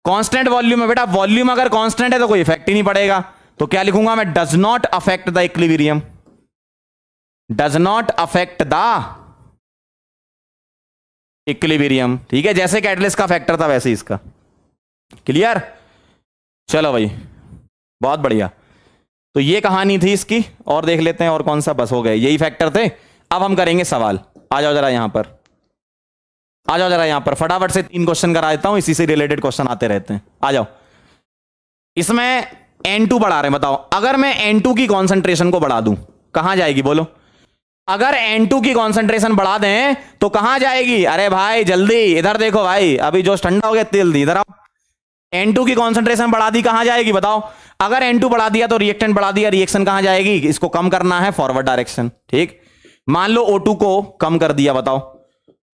कांस्टेंट वॉल्यूम है बेटा वॉल्यूम अगर कांस्टेंट है तो कोई इफेक्ट ही नहीं पड़ेगा तो क्या लिखूंगा मैं does not affect the equilibrium does not affect the equilibrium ठीक है जैसे कैटलिस्ट का फैक्टर था वैसे इसका क्लियर चलो भाई बहुत बढ़िया तो ये कहानी थी इसकी और देख लेते हैं और कौन सा बस हो गए यही फैक्टर थे अब हम करेंगे सवाल आ जाओ जरा यहां पर आ जाओ जरा यहां पर फटाफट से तीन क्वेश्चन करा देता हूं इसी से रिलेटेड क्वेश्चन आते रहते हैं आ जाओ इसमें एन टू बढ़ा रहे हैं बताओ अगर मैं एन टू की कॉन्सेंट्रेशन को बढ़ा दूं कहां जाएगी बोलो अगर N2 की कॉन्सेंट्रेशन बढ़ा दें तो कहां जाएगी अरे भाई जल्दी इधर देखो भाई अभी जोश ठंडा हो गया तेल दी इधर आओ एन टू की कॉन्सेंट्रेशन बढ़ा दी कहां जाएगी बताओ अगर एन टू बढ़ा दिया तो रिएक्टेंट बढ़ा दिया रिएक्शन कहां जाएगी इसको कम करना है फॉरवर्ड डायरेक्शन ठीक मान लो O2 को कम कर दिया बताओ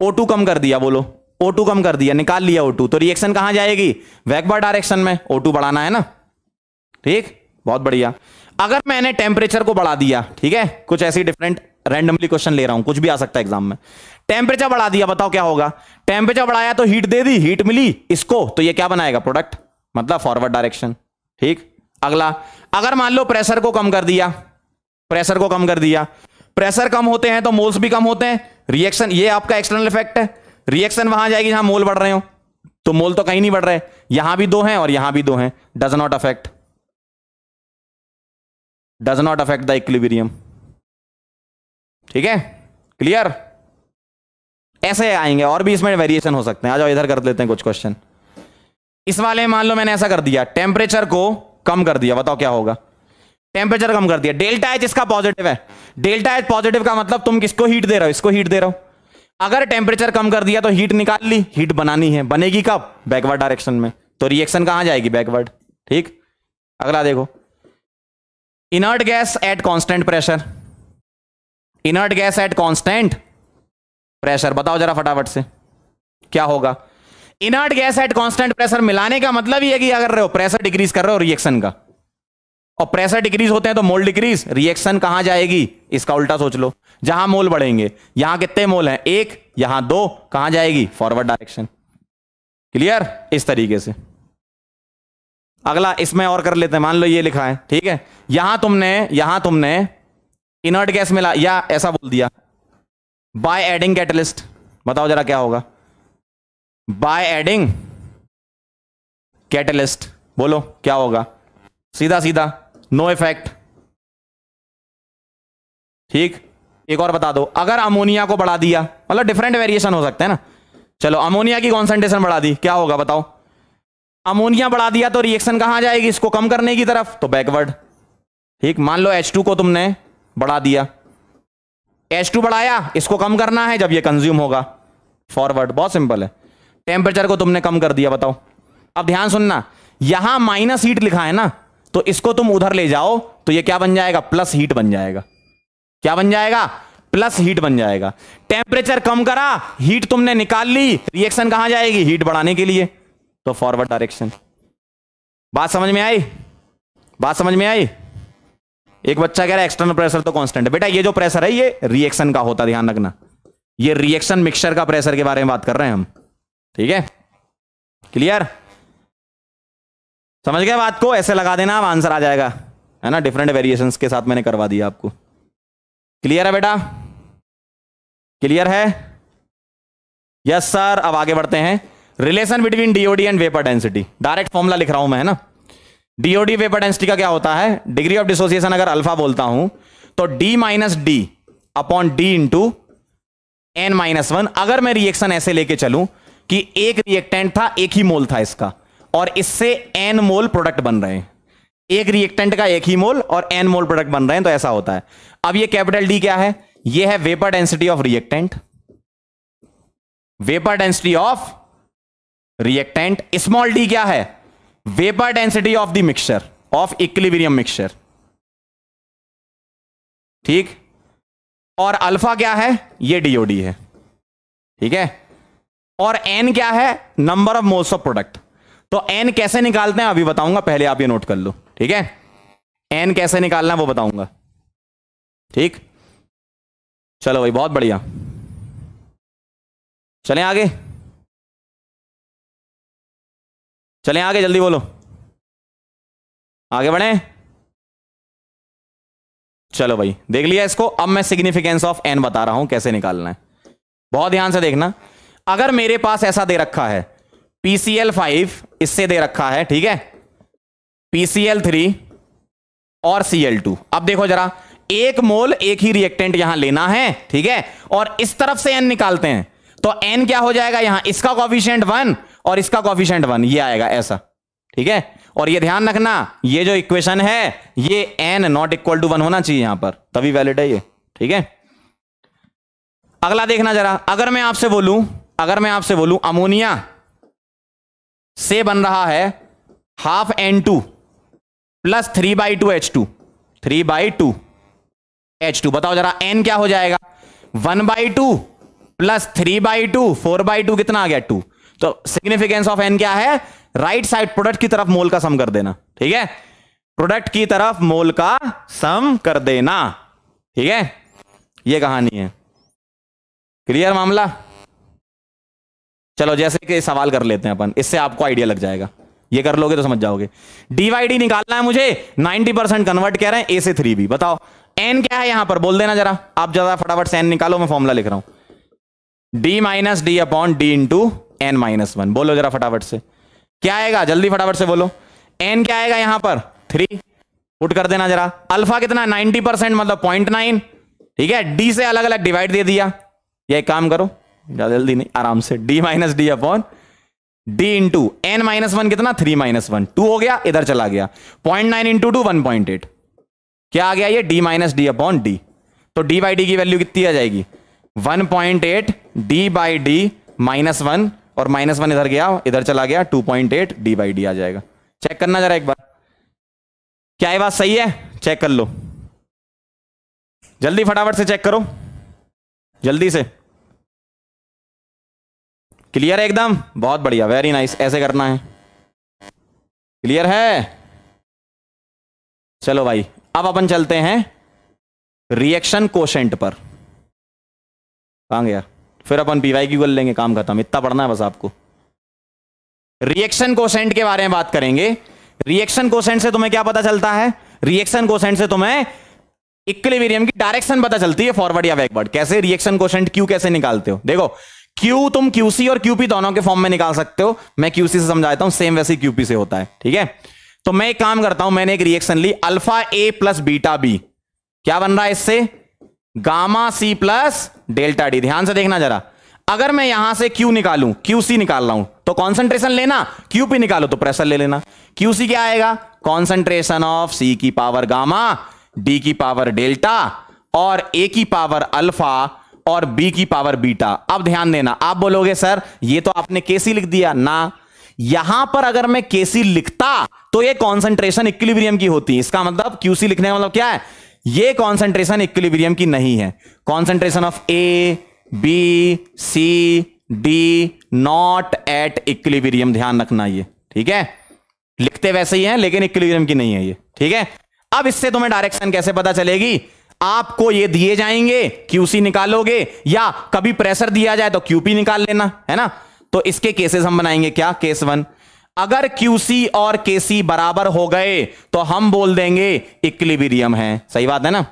O2 कम कर दिया बोलो O2 कम कर दिया निकाल लिया O2 तो रिएक्शन कहां जाएगी बैकवर्ड डायरेक्शन में O2 बढ़ाना है ना ठीक बहुत बढ़िया अगर मैंने टेम्परेचर को बढ़ा दिया ठीक है कुछ ऐसी डिफरेंट रैंडमली क्वेश्चन ले रहा हूं कुछ भी आ सकता है एग्जाम में टेम्परेचर बढ़ा दिया बताओ क्या होगा टेम्परेचर बढ़ाया तो हीट दे दी हीट मिली इसको तो ये क्या बनाएगा प्रोडक्ट मतलब फॉरवर्ड डायरेक्शन ठीक अगला अगर मान लो प्रेशर को कम कर दिया प्रेशर को कम कर दिया प्रेशर कम होते हैं तो मोल्स भी कम होते हैं रिएक्शन ये आपका एक्सटर्नल इफेक्ट है रिएक्शन वहां जाएगी जहां मोल बढ़ रहे हो तो मोल तो कहीं नहीं बढ़ रहे यहां भी दो हैं और यहां भी दो हैं does not affect does not affect the equilibrium ठीक है क्लियर ऐसे आएंगे और भी इसमें वेरिएशन हो सकते हैं आ जाओ इधर कर लेते हैं कुछ क्वेश्चन इस वाले मान लो मैंने ऐसा कर दिया टेम्परेचर को कम कर दिया बताओ क्या होगा टेम्परेचर कम कर दिया डेल्टा एच इसका पॉजिटिव है डेल्टा एच पॉजिटिव का मतलब तुम किसको हीट दे रहे हो इसको हीट दे रहे हो अगर टेम्परेचर कम कर दिया तो हीट निकाल ली हीट बनानी है बनेगी कब बैकवर्ड डायरेक्शन में तो रिएक्शन कहां जाएगी बैकवर्ड ठीक अगला देखो inert gas at constant pressure inert gas at constant pressure बताओ जरा फटाफट से क्या होगा inert gas at constant pressure मिलाने का मतलब ये है कि अगर कर रहे हो प्रेशर डिक्रीज कर रहे हो रिएक्शन का और प्रेशर डिक्रीज होते हैं तो मोल डिक्रीज रिएक्शन कहां जाएगी इसका उल्टा सोच लो जहां मोल बढ़ेंगे यहां कितने मोल हैं एक यहां दो कहां जाएगी फॉरवर्ड डायरेक्शन क्लियर इस तरीके से अगला इसमें और कर लेते हैं मान लो ये लिखा है ठीक है यहां तुमने यहां तुमने इनर्ट गैस मिला या ऐसा बोल दिया बाय एडिंग कैटलिस्ट बताओ जरा क्या होगा बाय एडिंग कैटलिस्ट बोलो क्या होगा सीधा सीधा नो इफेक्ट ठीक एक और बता दो अगर अमोनिया को बढ़ा दिया मतलब डिफरेंट वेरिएशन हो सकते हैं ना चलो अमोनिया की कॉन्सेंट्रेशन बढ़ा दी क्या होगा बताओ अमोनिया बढ़ा दिया तो रिएक्शन कहां जाएगी इसको कम करने की तरफ तो बैकवर्ड ठीक मान लो H2 को तुमने बढ़ा दिया एच टू बढ़ाया इसको कम करना है जब ये कंज्यूम होगा फॉरवर्ड बहुत सिंपल है टेम्परेचर को तुमने कम कर दिया बताओ अब ध्यान सुनना यहां माइनस हीट लिखा है ना तो इसको तुम उधर ले जाओ तो ये क्या बन जाएगा प्लस हीट बन जाएगा क्या बन जाएगा प्लस हीट बन जाएगा टेम्परेचर कम करा हीट तुमने निकाल ली रिएक्शन कहां जाएगी हीट बढ़ाने के लिए तो फॉरवर्ड डायरेक्शन बात समझ में आई बात समझ में आई एक बच्चा कह रहा है एक्सटर्नल प्रेशर तो कांस्टेंट है बेटा ये जो प्रेशर है ये रिएक्शन का होता ध्यान रखना ये रिएक्शन मिक्सचर का प्रेशर के बारे में बात कर रहे हैं हम ठीक है क्लियर समझ गए बात को ऐसे लगा देना आंसर आ जाएगा है ना डिफरेंट वेरिएशंस के साथ मैंने करवा दिया आपको क्लियर है बेटा क्लियर है यस सर अब आगे बढ़ते हैं relation between DOD and vapour density direct formula लिख रहा हूं मैं है ना डीओडी वेपर डेंसिटी का क्या होता है डिग्री ऑफ डिसोसिएशन अगर अल्फा बोलता हूं तो D minus D upon D into N minus one अगर मैं रिएक्शन ऐसे लेके चलूं कि एक रिएक्टेंट था एक ही मोल था इसका और इससे एन मोल प्रोडक्ट बन रहे हैं एक रिएक्टेंट का एक ही मोल और एन मोल प्रोडक्ट बन रहे हैं तो ऐसा होता है अब ये कैपिटल डी क्या है ये है vapour density of reactant vapour density of reactant small D क्या है vapour density of the mixture of equilibrium mixture ठीक और अल्फा क्या है ये डीओडी है ठीक है और एन क्या है number of moles of product तो एन कैसे निकालते हैं अभी बताऊंगा पहले आप ये नोट कर लो ठीक है एन कैसे निकालना है वो बताऊंगा ठीक चलो भाई बहुत बढ़िया चलें आगे चलें आगे जल्दी बोलो आगे बढ़े चलो भाई देख लिया इसको अब मैं सिग्निफिकेंस ऑफ एन बता रहा हूं कैसे निकालना है बहुत ध्यान से देखना अगर मेरे पास ऐसा दे रखा है पीसीएल फाइव इससे दे रखा है ठीक है पीसीएल थ्री और सीएल टू अब देखो जरा एक मोल एक ही रिएक्टेंट यहां लेना है ठीक है और इस तरफ से एन निकालते हैं तो एन क्या हो जाएगा यहां इसका कॉफिशियंट वन और इसका कॉफिशेंट वन ये आएगा ऐसा ठीक है और ये ध्यान रखना ये जो इक्वेशन है ये N not equal to one होना चाहिए यहां पर तभी वैलिड है ये ठीक है अगला देखना जरा अगर मैं आपसे बोलूं अगर मैं आपसे बोलूं अमोनिया से बन रहा है half N two plus three by two H two three by two H two बताओ जरा एन क्या हो जाएगा one by two plus three by two four by two कितना आ गया टू तो सिग्निफिकेंस ऑफ एन क्या है राइट साइड प्रोडक्ट की तरफ मोल का सम कर देना ठीक है प्रोडक्ट की तरफ मोल का सम कर देना ठीक है ये कहानी है क्लियर मामला चलो जैसे कि सवाल कर लेते हैं अपन इससे आपको आइडिया लग जाएगा ये कर लोगे तो समझ जाओगे डीवाईडी निकालना है मुझे 90 परसेंट कन्वर्ट कह रहे हैं ए से थ्री बी बताओ एन क्या है यहां पर बोल देना जरा आप जरा फटाफट से एन निकालो मैं फॉर्मुला लिख रहा हूं D minus D upon D into N minus one बोलो जरा फटाफट से क्या आएगा जल्दी फटाफट से बोलो एन क्या आएगा यहां पर थ्री पुट कर देना जरा अल्फा कितना नाइनटी परसेंट मतलब पॉइंट नाइन ठीक है डी से अलग अलग डिवाइड दे दिया ये काम करो ज्यादा जल्दी नहीं आराम से D minus D upon D into N minus one कितना थ्री माइनस वन टू हो गया इधर चला गया point nine into two one point eight क्या आ गया ये D minus D upon D तो डी बाई डी की वैल्यू कितनी आ जाएगी one point eight D by D minus one और माइनस वन इधर गया इधर चला गया two point eight D by D आ जाएगा चेक करना जरा एक बार क्या ये बात सही है चेक कर लो जल्दी फटाफट से चेक करो जल्दी से क्लियर है एकदम बहुत बढ़िया वेरी नाइस ऐसे करना है क्लियर है चलो भाई अब अपन चलते हैं रिएक्शन कोशेंट पर कहा गया फिर अपन पी वाई क्यू कर लेंगे काम खत्म इतना पढ़ना है बस आपको रिएक्शन कोसेंट के बारे में बात करेंगे रिएक्शन कोसेंट से तुम्हें क्या पता चलता है रिएक्शन कोसेंट से तुम्हें इक्विलिब्रियम की डायरेक्शन पता चलती है फॉरवर्ड या बैकवर्ड कैसे रिएक्शन कोसेंट क्यू कैसे निकालते हो देखो क्यू तुम क्यूसी और क्यूपी दोनों के फॉर्म में निकाल सकते हो मैं क्यूसी से समझाता हूं सेम वैसे क्यूपी से होता है ठीक है तो मैं एक काम करता हूं मैंने एक रिएक्शन ली alpha A plus beta B क्या बन रहा है इससे gamma C plus delta D ध्यान से देखना जरा अगर मैं यहां से क्यू क्यू क्यूसी निकाल रहा हूं तो कॉन्सेंट्रेशन लेना क्यू पी निकालो तो प्रेशर ले लेना क्यूसी क्या आएगा कॉन्सेंट्रेशन ऑफ सी की पावर गामा डी की पावर डेल्टा और ए की पावर अल्फा और बी की पावर बीटा अब ध्यान देना आप बोलोगे सर ये तो आपने केसी लिख दिया ना यहां पर अगर मैं केसी लिखता तो ये कॉन्सेंट्रेशन इक्विलिब्रियम की होती है इसका मतलब क्यूसी लिखने का मतलब क्या है ये कॉन्सेंट्रेशन इक्विलिब्रियम की नहीं है concentration of A B C D not at equilibrium ध्यान रखना ये ठीक है लिखते वैसे ही हैं लेकिन इक्विलिब्रियम की नहीं है ये ठीक है अब इससे तुम्हें डायरेक्शन कैसे पता चलेगी आपको ये दिए जाएंगे क्यूसी निकालोगे या कभी प्रेशर दिया जाए तो क्यूपी निकाल लेना है ना तो इसके केसेस हम बनाएंगे क्या केस वन अगर क्यूसी और केसी बराबर हो गए तो हम बोल देंगे इक्लिबिरियम है सही बात है ना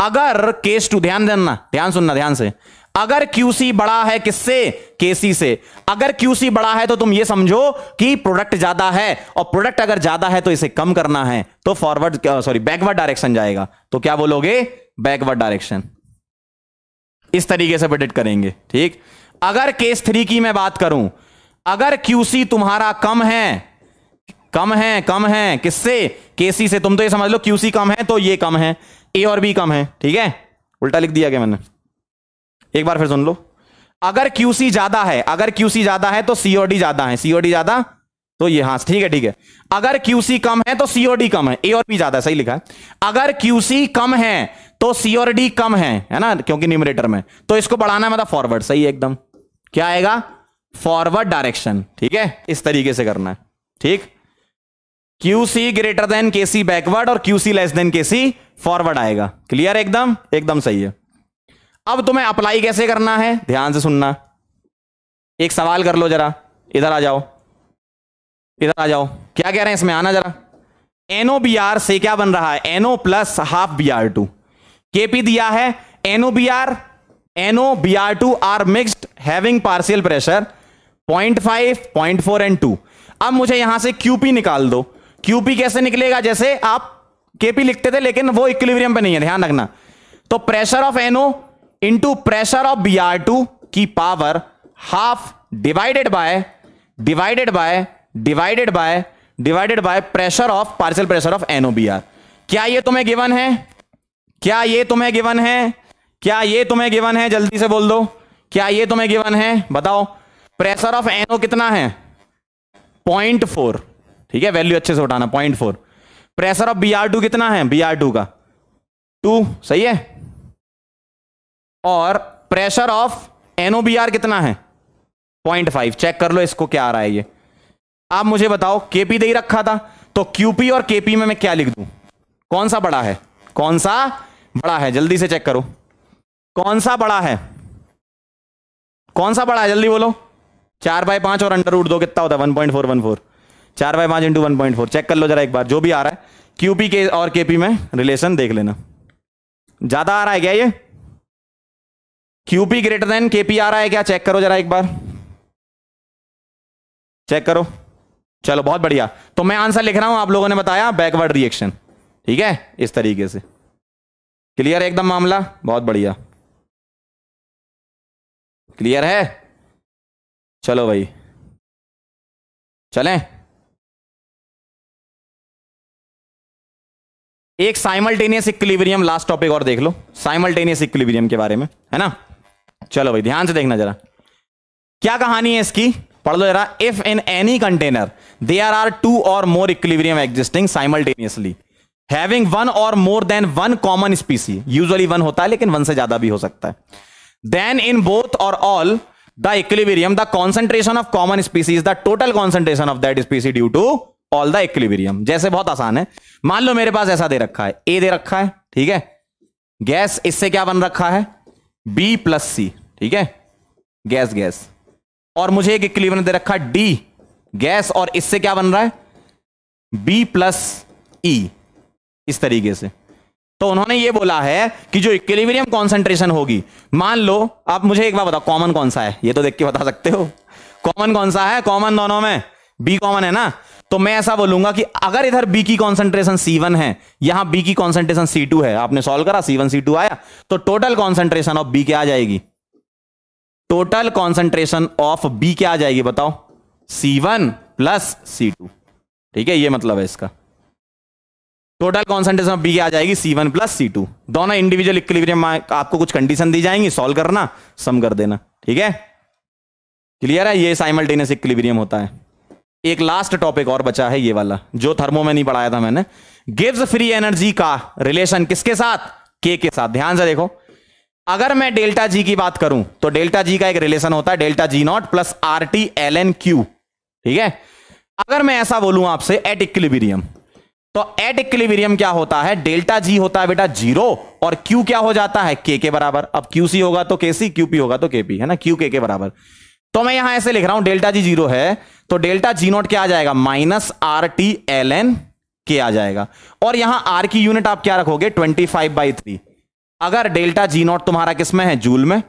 अगर केस टू ध्यान देना ध्यान सुनना ध्यान से अगर क्यूसी बड़ा है किससे केसी से अगर क्यूसी बड़ा है तो तुम ये समझो कि प्रोडक्ट ज्यादा है और प्रोडक्ट अगर ज्यादा है तो इसे कम करना है तो फॉरवर्ड सॉरी बैकवर्ड डायरेक्शन जाएगा तो क्या बोलोगे बैकवर्ड डायरेक्शन इस तरीके से प्रेडिक्ट करेंगे ठीक अगर केस थ्री की मैं बात करूं अगर क्यूसी तुम्हारा कम है कम है कम है किससे केसी से तुम तो ये समझ लो क्यूसी कम है तो ये कम है ए और बी कम है ठीक है उल्टा लिख दिया गया मैंने एक बार फिर सुन लो अगर क्यूसी ज्यादा है अगर क्यूसी ज्यादा है तो सीओडी ज्यादा है सीओडी ज्यादा तो ये हाँ ठीक है ठीक है अगर क्यूसी कम है तो सीओडी कम है ए और बी ज्यादा सही लिखा है अगर क्यूसी कम है तो सी डी कम है है ना क्योंकि न्यूमरेटर में तो इसको बढ़ाना है मतलब फॉरवर्ड सही है एकदम क्या आएगा फॉरवर्ड डायरेक्शन ठीक है इस तरीके से करना है ठीक Q C greater than K C backward और Q C less than K C forward आएगा क्लियर एकदम एकदम सही है अब तुम्हें अप्लाई कैसे करना है ध्यान से सुनना एक सवाल कर लो जरा इधर आ जाओ इधर आ जाओ क्या कह रहे हैं इसमें आना जरा एनओ बी आर से क्या बन रहा है NO plus half B R two KP दिया है NO B R NO B R two are mixed having partial pressure point five point four and two अब मुझे यहां से क्यूपी निकाल दो क्यूपी कैसे निकलेगा जैसे आप केपी लिखते थे लेकिन वो इक्विलिब्रियम पे नहीं है ध्यान रखना तो pressure of NO into pressure of B R two की power half divided by divided by divided by divided by pressure of partial pressure of NO B R क्या ये तुम्हें गिवन है क्या ये तुम्हें गिवन है क्या ये तुम्हें गिवन है जल्दी से बोल दो क्या ये तुम्हें गिवन है बताओ प्रेशर ऑफ एनओ कितना है पॉइंट फोर ठीक है वैल्यू अच्छे से उठाना point four pressure of B R two कितना है बी आर टू का टू सही है और pressure of NO B R कितना है पॉइंट फाइव चेक कर लो इसको क्या आ रहा है ये आप मुझे बताओ केपी दे ही रखा था तो क्यूपी और केपी में मैं क्या लिख दूं कौन सा बड़ा है कौन सा बड़ा है जल्दी से चेक करो कौन सा बड़ा है कौन सा बड़ा है जल्दी बोलो चार बाय पांच और अंडर रूट दो कितना होता है 1.414 फोर चार बाय पांच into one point four check कर लो जरा एक बार जो भी आ रहा है क्यूपी के और केपी में रिलेशन देख लेना ज्यादा आ रहा है क्या ये क्यूपी ग्रेटर देन केपी आ रहा है क्या चेक करो जरा एक बार चेक करो चलो बहुत बढ़िया तो मैं आंसर लिख रहा हूं आप लोगों ने बताया बैकवर्ड रिएक्शन ठीक है इस तरीके से क्लियर एकदम मामला बहुत बढ़िया क्लियर है चलो भाई चलें एक साइमल्टेनियस इक्विलिब्रियम लास्ट टॉपिक और देख लो साइमल्टेनियस इक्विलिब्रियम के बारे में है ना चलो भाई ध्यान से देखना जरा क्या कहानी है इसकी पढ़ लो जरा if in any container there are two or more equilibrium existing simultaneously having one or more than one common species usually one होता है लेकिन वन से ज्यादा भी हो सकता है then in both or all the equilibrium the concentration of common species the total concentration of that species due to all the equilibrium जैसे बहुत आसान है मान लो मेरे पास ऐसा दे रखा है ए दे रखा है ठीक है गैस इससे क्या बन रखा है बी प्लस सी ठीक है गैस गैस और मुझे एक इक्विलिब्रियम दे रखा है डी गैस और इससे क्या बन रहा है बी प्लस ई इस तरीके से तो उन्होंने ये बोला है कि जो इक्विलिब्रियम कॉन्सेंट्रेशन होगी मान लो आप मुझे एक बार बताओ कॉमन कौन सा है ये तो देख के बता सकते हो कॉमन कौन सा है कॉमन दोनों में बी कॉमन है ना तो मैं ऐसा बोलूंगा कि अगर इधर बी की कॉन्सेंट्रेशन सी वन है यहां बी की कॉन्सेंट्रेशन सी टू है आपने सॉल्व करा सी वन सी टू आया तो टोटल कॉन्सेंट्रेशन ऑफ बी क्या आ जाएगी टोटल कॉन्सेंट्रेशन ऑफ बी क्या आ जाएगी बताओ C one plus C two ठीक है ये मतलब है इसका टोटल कॉन्सेंट्रेशन ऑफ बी आ जाएगी C one plus C two दोनों इंडिविजुअल इक्विलिब्रियम आपको कुछ कंडीशन दी जाएंगी सॉल्व करना सम कर देना ठीक है क्लियर है ये साइमल्टेनियस इक्विलिब्रियम होता है एक लास्ट टॉपिक और बचा है ये वाला जो थर्मो में नहीं पढ़ाया था मैंने गिव्स फ्री एनर्जी का रिलेशन किसके साथ के के साथ ध्यान से देखो अगर मैं डेल्टा जी की बात करूं तो डेल्टा जी का एक रिलेशन होता है delta G naught plus R T L N Q ठीक है अगर मैं ऐसा बोलूं आपसे एट इक्विलिब्रियम तो एट इक्विलिब्रियम क्या होता है डेल्टा जी होता है बेटा जीरो और क्यू क्या हो जाता है के के बराबर अब क्यू सी होगा तो के सी क्यू पी होगा तो के पी है ना क्यू के के बराबर तो मैं यहां ऐसे लिख रहा हूं डेल्टा जी जीरो है तो डेल्टा जी नॉट क्या आ जाएगा minus R T L N K आ जाएगा और यहां आर की यूनिट आप क्या रखोगे ट्वेंटी फाइव बाई थ्री अगर डेल्टा जी नॉट तुम्हारा किसमें है जूल में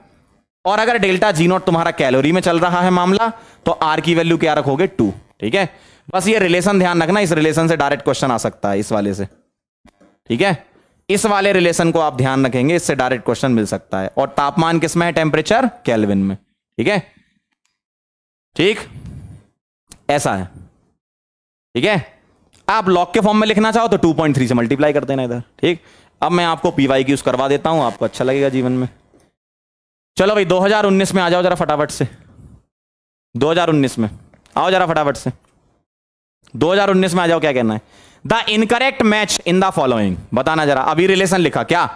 और अगर डेल्टा जी नॉट तुम्हारा कैलोरी में चल रहा है मामला तो आर की वैल्यू क्या रखोगे टू ठीक है बस ये रिलेशन ध्यान रखना इस रिलेशन से डायरेक्ट क्वेश्चन आ सकता है इस वाले से ठीक है इस वाले रिलेशन को आप ध्यान रखेंगे इससे डायरेक्ट क्वेश्चन मिल सकता है और तापमान किसमें है टेम्परेचर कैलविन में ठीक है ठीक ऐसा है ठीक है आप लॉक के फॉर्म में लिखना चाहो तो 2.3 से मल्टीप्लाई कर देना इधर ठीक अब मैं आपको पीवाई की यूज करवा देता हूं आपको अच्छा लगेगा जीवन में चलो भाई 2019 में आ जाओ जरा फटाफट से 2019 में आओ जरा फटाफट से 2019 में आ जाओ क्या कहना है the incorrect match in the following बताना जरा अभी रिलेशन लिखा क्या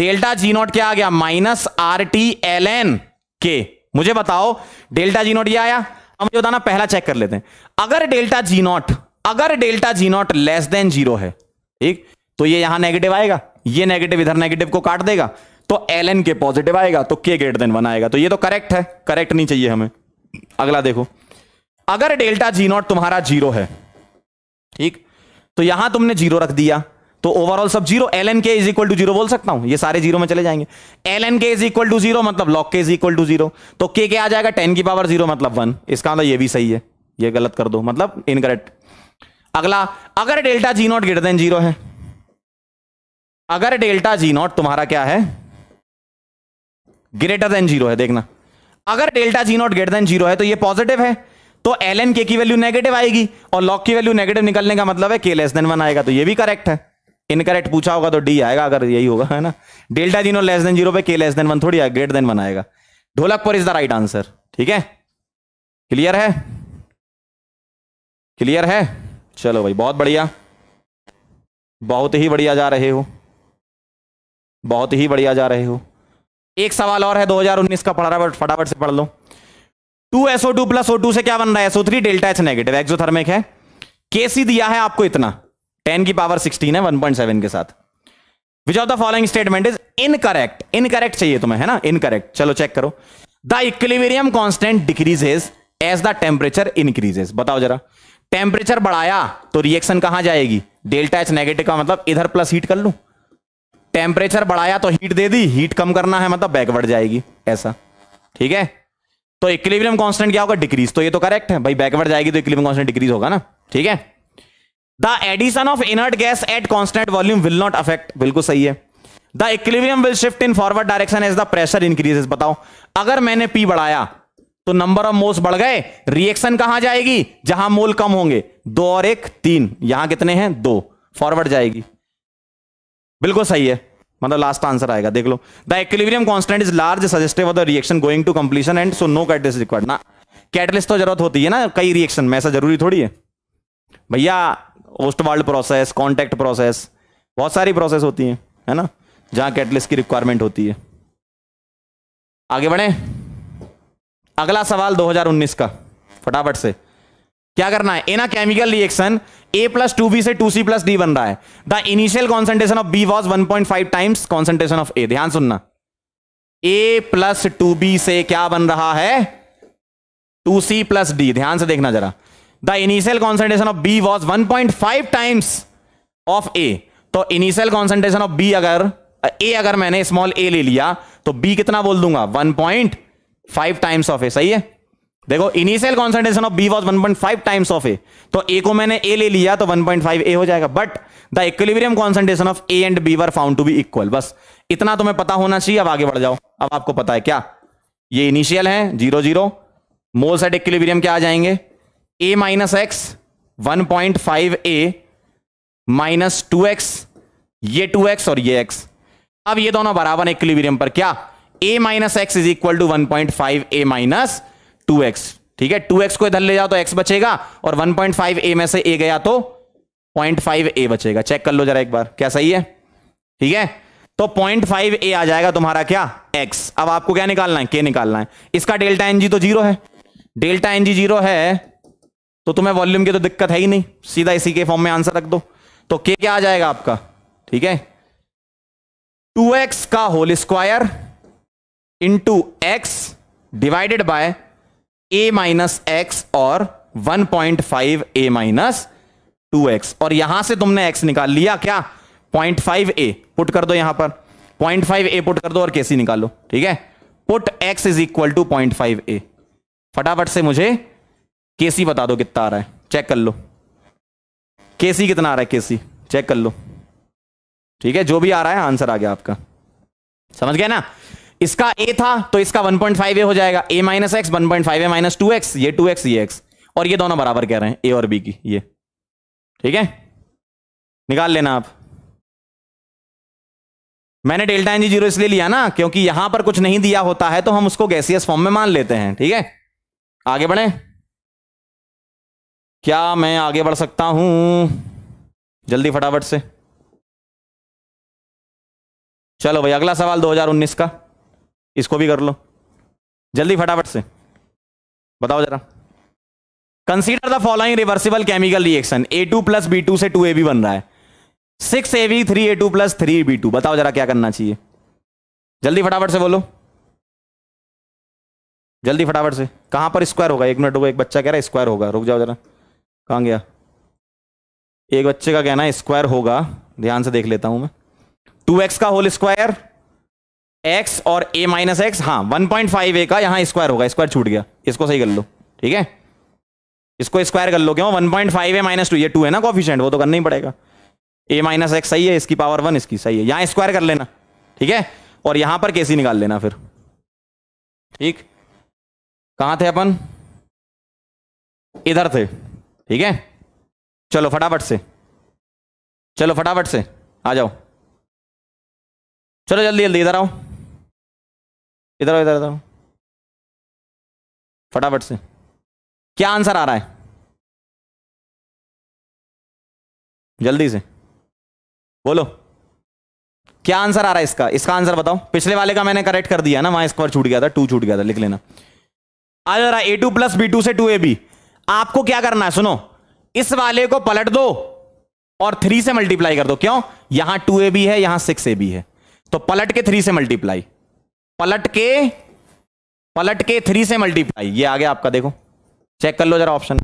डेल्टा जी नॉट क्या आ गया minus R T L N K मुझे बताओ डेल्टा जी नॉट यह आया हम मुझे बताना पहला चेक कर लेते हैं अगर डेल्टा जी नॉट अगर delta G naught less than zero है ठीक तो ये यहां नेगेटिव आएगा ये नेगेटिव इधर नेगेटिव को काट देगा तो एल एन के पॉजिटिव आएगा तो के ग्रेटर देन वन आएगा तो ये तो करेक्ट है करेक्ट नहीं चाहिए हमें अगला देखो अगर डेल्टा जी नॉट तुम्हारा जीरो है ठीक तो यहां तुमने जीरो रख दिया तो ओवरऑल सब zero L N K is equal to zero बोल सकता हूं ये सारे जीरो में चले जाएंगे L N K is equal to zero मतलब log K is equal to zero तो के के आ जाएगा टेन की पावर जीरो मतलब वन इसका मतलब ये भी सही है ये गलत कर दो मतलब इनकरेक्ट अगला अगर delta G naught greater than zero है अगर डेल्टा जी नॉट तुम्हारा क्या है ग्रेटर देन जीरो है देखना अगर delta G naught greater than zero है तो ये पॉजिटिव है तो एल एन के की वैल्यू नेगेटिव आएगी और लॉक की वैल्यू नेगेटिव निकलने का मतलब है के लेस देन वन आएगा तो ये भी करेक्ट है इनकरेक्ट पूछा होगा तो डी आएगा अगर यही होगा है ना delta G naught less than zero पे के लेस देन वन थोड़ी आएगा ग्रेटर देन वन आएगा ढोलकपुर इज द राइट आंसर ठीक है क्लियर है क्लियर है चलो भाई बहुत बढ़िया बहुत ही बढ़िया जा रहे हो बहुत ही बढ़िया जा रहे हो एक सवाल और है 2019 का पढ़ रहा है फटाफट से पढ़ लो two SO two plus O two से क्या बन रहा है SO three delta H negative exothermic है केसी दिया है आपको इतना टेन की पावर सिक्सटीन है वन पॉइंट सेवन के साथ which of the following statement is incorrect incorrect चाहिए तुम्हें है ना इनकरेक्ट चलो चेक करो the equilibrium constant decreases as the temperature increases बताओ जरा टेम्परेचर बढ़ाया तो रिएक्शन कहां जाएगी डेल्टा एच नेगेटिव का मतलब इधर प्लस हीट कर लू टेम्परेचर बढ़ाया तो हीट दे दी हीट कम करना है मतलब बैकवर्ड जाएगी ऐसा ठीक है तो इक्विलिब्रियम कांस्टेंट क्या होगा डिक्रीज तो ये तो करेक्ट है भाई बैकवर्ड जाएगी तो इक्विलिब्रियम कांस्टेंट डिक्रीज होगा ना ठीक है the addition of inert gas at constant volume will not affect बिल्कुल सही है the equilibrium will shift in forward direction as the pressure increases बताओ अगर मैंने पी बढ़ाया तो नंबर ऑफ मोल्स बढ़ गए रिएक्शन कहां जाएगी जहां मोल कम होंगे दो और एक तीन यहां कितने हैं दो फॉरवर्ड जाएगी बिल्कुल सही है मतलब लास्ट आंसर आएगा देख लो the equilibrium constant is large suggestive of the reaction going to completion and so no catalyst required ना कैटलिस्ट तो जरूरत होती है ना कई रिएक्शन में ऐसा जरूरी थोड़ी है भैया ओस्ट ओस्टवाल्ड प्रोसेस कॉन्टैक्ट प्रोसेस बहुत सारी प्रोसेस होती है है ना जहां कैटलिस्ट की रिक्वायरमेंट होती है आगे बढ़े अगला सवाल 2019 का फटाफट से क्या करना है in a chemical reaction A plus two B से टू सी प्लस डी बन रहा है the initial concentration of B was five times concentration of A ध्यान सुनना ए प्लस टू बी से क्या बन रहा है टू सी प्लस डी ध्यान से देखना जरा the initial concentration of B was one point five times of A तो इनिशियल कॉन्सेंट्रेशन ऑफ बी अगर ए अगर मैंने स्मॉल ए ले लिया तो बी कितना बोल दूंगा one point five times of A सही है देखो initial concentration of B was five times of A तो ए को मैंने ए ले लिया तो वन पॉइंट फाइव ए हो जाएगा but the equilibrium concentration of A and B were found to be equal बस इतना तुम्हें तो पता होना चाहिए अब आगे बढ़ जाओ अब आपको पता है क्या ये इनिशियल है zero zero mole set equilibrium क्या आ जाएंगे A minus X one point five A minus two X ये टू एक्स और ये एक्स अब ये दोनों बराबर इक्विलिब्रियम पर क्या A minus X is equal to one point five A minus two X ठीक है टू एक्स को इधर ले जाओ तो एक्स बचेगा और वन पॉइंट फाइव ए में से ए गया तो पॉइंट फाइव ए बचेगा चेक कर लो जरा एक बार क्या सही है ठीक है तो पॉइंट फाइव ए आ जाएगा तुम्हारा क्या एक्स अब आपको क्या निकालना है के निकालना है इसका डेल्टा एनजी तो जीरो है डेल्टा एनजी जीरो है तो तुम्हें वॉल्यूम की तो दिक्कत है ही नहीं सीधा इसी के फॉर्म में आंसर रख दो तो के क्या आ जाएगा आपका ठीक है टू एक्स का whole square into X divided by A minus x और 1.5 point five A minus two X और यहां से तुमने एक्स निकाल लिया क्या 0.5 फाइव ए पुट कर दो यहां पर 0.5 फाइव ए पुट कर दो और केसी निकालो ठीक है put X is equal to point five A फटाफट से मुझे केसी बता दो कितना आ रहा है चेक कर लो केसी कितना आ रहा है केसी चेक कर लो ठीक है जो भी आ रहा है आंसर आ गया आपका समझ गया ना इसका ए था तो इसका 1.5 ए हो जाएगा A minus X one point five A minus two X ये टू एक्स ये एक्स और ये दोनों बराबर कह रहे हैं ए और बी की ये ठीक है निकाल लेना आप मैंने डेल्टा एनजी जीरो इसलिए लिया ना क्योंकि यहां पर कुछ नहीं दिया होता है तो हम उसको गैसियस फॉर्म में मान लेते हैं ठीक है आगे बढ़े क्या मैं आगे बढ़ सकता हूं जल्दी फटाफट से चलो भाई अगला सवाल 2019 का इसको भी कर लो जल्दी फटाफट से बताओ जरा consider the following reversible chemical reaction A two plus B two से टू ए बी बन रहा है six A B three A two plus three B two बताओ जरा क्या करना चाहिए जल्दी फटाफट से बोलो जल्दी फटाफट से कहां पर स्क्वायर होगा एक मिनट रुको एक बच्चा कह रहा है स्क्वायर होगा रुक जाओ जरा कहा गया एक बच्चे का कहना है स्क्वायर होगा ध्यान से देख लेता हूं मैं टू एक्स का होल स्क्वायर एक्स और ए माइनस एक्स हाँ वन पॉइंट फाइव ए का यहां स्क्वायर होगा स्क्वायर छूट गया इसको सही कर लो ठीक है इसको स्क्वायर कर लो क्यों one point five A minus two ये टू है ना कॉफिशेंट वो तो करना ही पड़ेगा ए माइनस एक्स सही है इसकी पावर वन इसकी सही है यहां स्क्वायर कर लेना ठीक है और यहां पर केसी निकाल लेना फिर ठीक कहां थे अपन इधर थे ठीक है चलो फटाफट से चलो फटाफट से आ जाओ चलो जल्दी जल्दी इधर आओ इधर इधर इधर फटाफट से क्या आंसर आ रहा है जल्दी से बोलो क्या आंसर आ रहा है इसका इसका आंसर बताओ पिछले वाले का मैंने करेक्ट कर दिया ना वहां स्क्वायर छूट गया था टू छूट गया था लिख लेना आ जा रहा A two plus B two से टू ए बी आपको क्या करना है सुनो इस वाले को पलट दो और थ्री से मल्टीप्लाई कर दो क्यों यहां टू ए बी है यहां सिक्स ए बी है तो पलट के थ्री से मल्टीप्लाई पलट के पलट के थ्री से मल्टीप्लाई ये आ गया आपका देखो चेक कर लो जरा ऑप्शन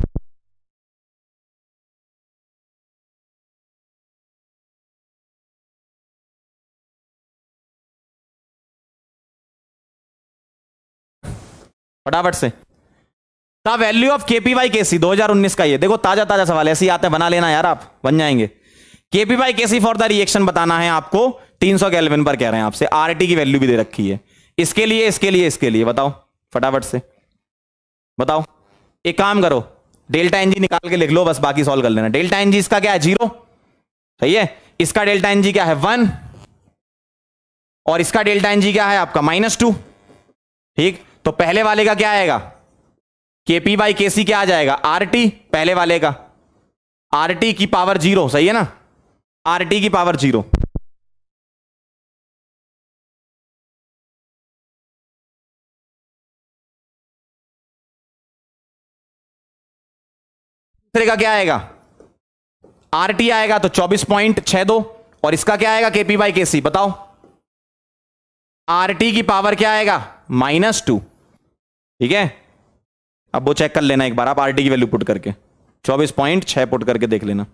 फटाफट से the value of KP by KC 2019 का ये देखो ताजा ताजा सवाल ऐसे आते हैं बना लेना यार आप बन जाएंगे KP by KC for the reaction बताना है आपको 300 सौ पर कह रहे हैं आपसे आरटी की वैल्यू भी दे रखी है इसके लिए इसके लिए इसके लिए बताओ फटाफट से बताओ एक काम करो डेल्टा एनजी निकाल के लिख लो बस बाकी सॉल्व कर लेना डेल्टा एनजी इसका क्या है जीरो सही है इसका डेल्टा एनजी क्या है वन और इसका डेल्टा एनजी क्या है आपका माइनस टू ठीक तो पहले वाले का क्या आएगा केपी बाई के सी क्या आ जाएगा आर टी पहले वाले का आर टी की पावर जीरो सही है ना आर टी की पावर जीरो दूसरे का क्या आएगा आरटी आएगा तो चौबीस पॉइंट छह दो और इसका क्या आएगा केपी बाई के सी बताओ आरटी की पावर क्या आएगा माइनस टू ठीक है अब वो चेक कर लेना एक बार आप आरटी की वैल्यू पुट करके चौबीस पॉइंट छह पुट करके देख लेना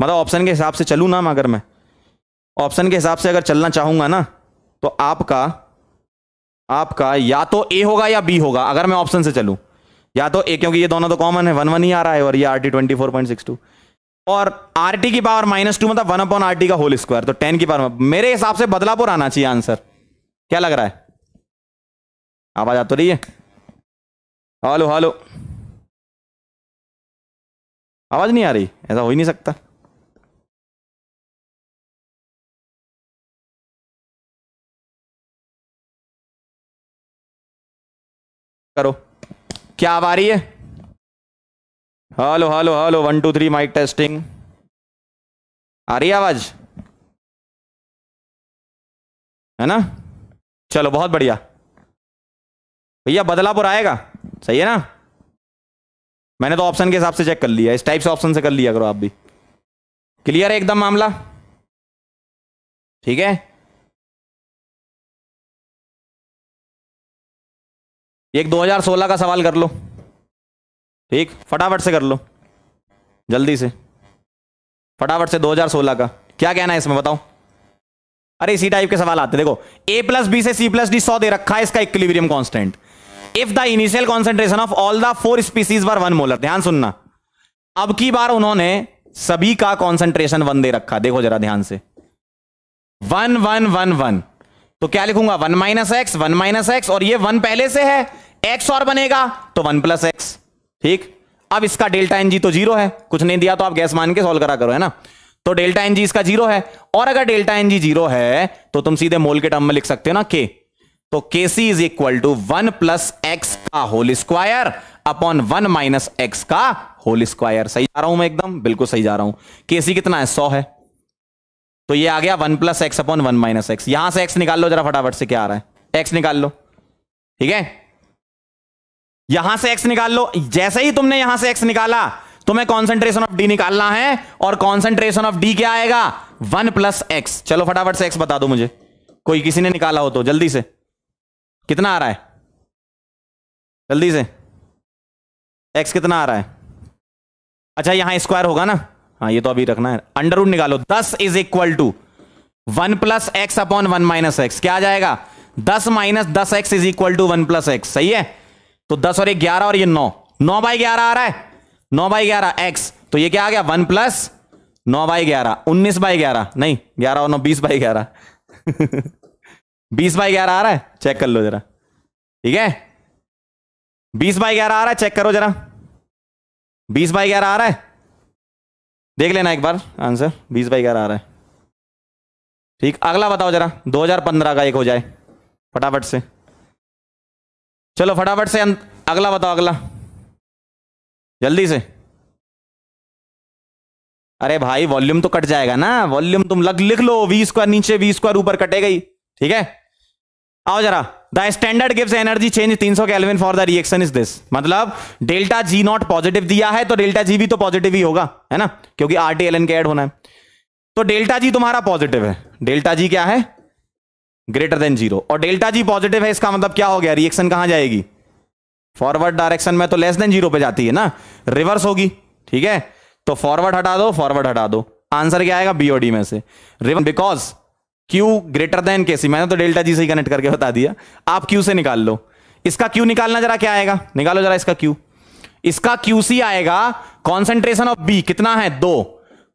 मतलब ऑप्शन के हिसाब से चलू ना मैं अगर मैं ऑप्शन के हिसाब से अगर चलना चाहूंगा ना तो आपका आपका या तो ए होगा या बी होगा अगर मैं ऑप्शन से चलू या तो ए क्योंकि ये दोनों तो कॉमन है वन वन ही आ रहा है और ये R T twenty four point six two और आर टी की पावर माइनस टू मतलब वन अपॉन आर टी का होल स्क्वायर तो टेन की पावर मेरे हिसाब से बदलापुर आना चाहिए आंसर क्या लग रहा है आवाज आ तो रही है हेलो हेलो आवाज नहीं आ रही ऐसा हो ही नहीं सकता करो क्या आवाज आ रही है hello hello hello one two three mic testing आ रही है आवाज है ना चलो बहुत बढ़िया भैया बदलापुर आएगा सही है ना मैंने तो ऑप्शन के हिसाब से चेक कर लिया इस टाइप से ऑप्शन से कर लिया करो आप भी क्लियर है एकदम मामला ठीक है एक 2016 का सवाल कर लो ठीक फटाफट से कर लो जल्दी से फटाफट से 2016 का क्या कहना है इसमें बताओ अरे इसी टाइप के सवाल आते देखो ए प्लस बी से सी प्लस डी सौ दे रखा है इसका equilibrium constant if the initial concentration of all the four species one molar ध्यान सुनना अब की बार उन्होंने सभी का कॉन्सेंट्रेशन वन दे रखा देखो जरा ध्यान से वन वन वन वन तो क्या लिखूंगा one minus X one minus x और ये वन पहले से है एक्स और बनेगा तो वन प्लस एक्स ठीक अब इसका डेल्टा एनजी तो जीरो है कुछ नहीं दिया तो आप गैस मान के सोल्व करा करो है ना तो डेल्टा एनजी इसका जीरो है और अगर डेल्टा एनजी जीरो है तो तुम सीधे मोल के टर्म में लिख सकते हो ना के तो K C is equal to one plus X का whole square upon one minus x का होल स्क्वायर सही जा रहा हूं मैं एकदम बिल्कुल सही जा रहा हूं के सी कितना है सौ है तो ये आ गया one plus X upon one minus X यहां से एक्स निकाल लो जरा फटाफट से क्या आ रहा है एक्स निकाल लो ठीक है यहां से एक्स निकाल लो जैसे ही तुमने यहां से एक्स निकाला तुम्हें कॉन्सेंट्रेशन ऑफ डी निकालना है और कॉन्सेंट्रेशन ऑफ डी क्या आएगा वन प्लस एक्स चलो फटाफट से एक्स बता दो मुझे कोई किसी ने निकाला हो तो जल्दी से कितना आ रहा है जल्दी से एक्स कितना आ रहा है अच्छा यहां स्क्वायर होगा ना हाँ ये तो अभी रखना है अंडर रूट निकालो दस is equal to one plus X upon one minus X क्या आ जाएगा दस माइनस दस X is equal to one plus X सही है तो दस और एक ग्यारह और ये नौ नौ बाई ग्यारह आ रहा है नौ बाई ग्यारह एक्स तो ये क्या आ गया वन प्लस नौ बाई ग्यारह उन्नीस बाई ग्यारह नहीं ग्यारह और नौ बीस बाई ग्यारह बीस बाई ग्यारह आ रहा है चेक कर लो जरा ठीक है बीस बाई ग्यारह आ रहा है चेक करो जरा बीस बाई ग्यारह आ रहा है देख लेना एक बार आंसर बीस बाई ग्यारह आ रहा है ठीक अगला बताओ जरा पंद्रह का एक हो जाए फटाफट से चलो फटाफट से अगला बताओ अगला जल्दी से अरे भाई वॉल्यूम तो कट जाएगा ना वॉल्यूम तुम लग लिख लो वी स्क्वायर नीचे वी स्क्वायर ऊपर कटेगा ही ठीक है आओ जरा द स्टैंडर्ड गिव्स एनर्जी चेंज 300 सौ kelvin for the reaction is this मतलब डेल्टा जी नॉट पॉजिटिव दिया है तो डेल्टा जी भी तो पॉजिटिव ही होगा है ना क्योंकि R T L N K add होना है तो डेल्टा जी तुम्हारा पॉजिटिव है डेल्टा जी क्या है ग्रेटर देन जीरो और डेल्टा जी पॉजिटिव है इसका मतलब क्या हो गया रिएक्शन कहां जाएगी फॉरवर्ड डायरेक्शन में तो लेस देन जीरो पे जाती है ना रिवर्स होगी ठीक है तो फॉरवर्ड हटा दो फॉरवर्ड हटा दो आंसर क्या आएगा बीओडी में से reverse because Q greater than K C मैंने तो डेल्टा जी से ही कनेक्ट करके बता दिया आप क्यू से निकाल लो इसका क्यू निकालना जरा क्या आएगा निकालो जरा इसका क्यू इसका क्यू सी आएगा कॉन्सेंट्रेशन ऑफ बी कितना है दो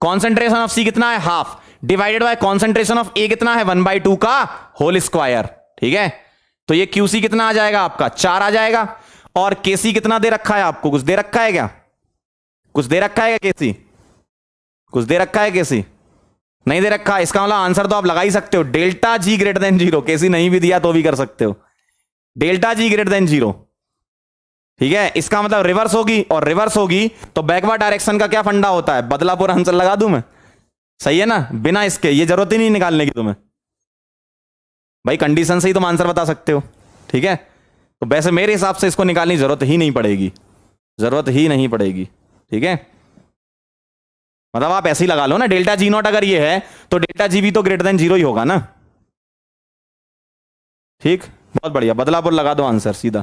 कॉन्सेंट्रेशन ऑफ सी कितना है half divided by concentration of A कितना है वन बाई टू का होल स्क्वायर ठीक है तो ये क्यूसी कितना आ जाएगा आपका चार आ जाएगा और सी कितना दे रखा है आपको कुछ दे रखा है क्या कुछ दे रखा है क्या सी कुछ दे रखा है सी नहीं दे रखा है इसका मतलब आंसर तो आप लगा ही सकते हो delta G greater than zero C नहीं भी दिया तो भी कर सकते हो delta G greater than zero ठीक है इसका मतलब रिवर्स होगी और रिवर्स होगी तो बैकवर्ड डायरेक्शन का क्या फंडा होता है बदलापुर आंसर लगा दूं मैं सही है ना बिना इसके ये जरूरत ही नहीं निकालने की तुम्हें भाई कंडीशन से ही तुम आंसर बता सकते हो ठीक है तो वैसे मेरे हिसाब से इसको निकालने की जरूरत ही नहीं पड़ेगी जरूरत ही नहीं पड़ेगी ठीक है मतलब आप ऐसे ही लगा लो ना डेल्टा जी नॉट अगर ये है तो डेल्टा जी भी तो ग्रेटर देन जीरो ही होगा ना ठीक बहुत बढ़िया बदलापुर लगा दो आंसर सीधा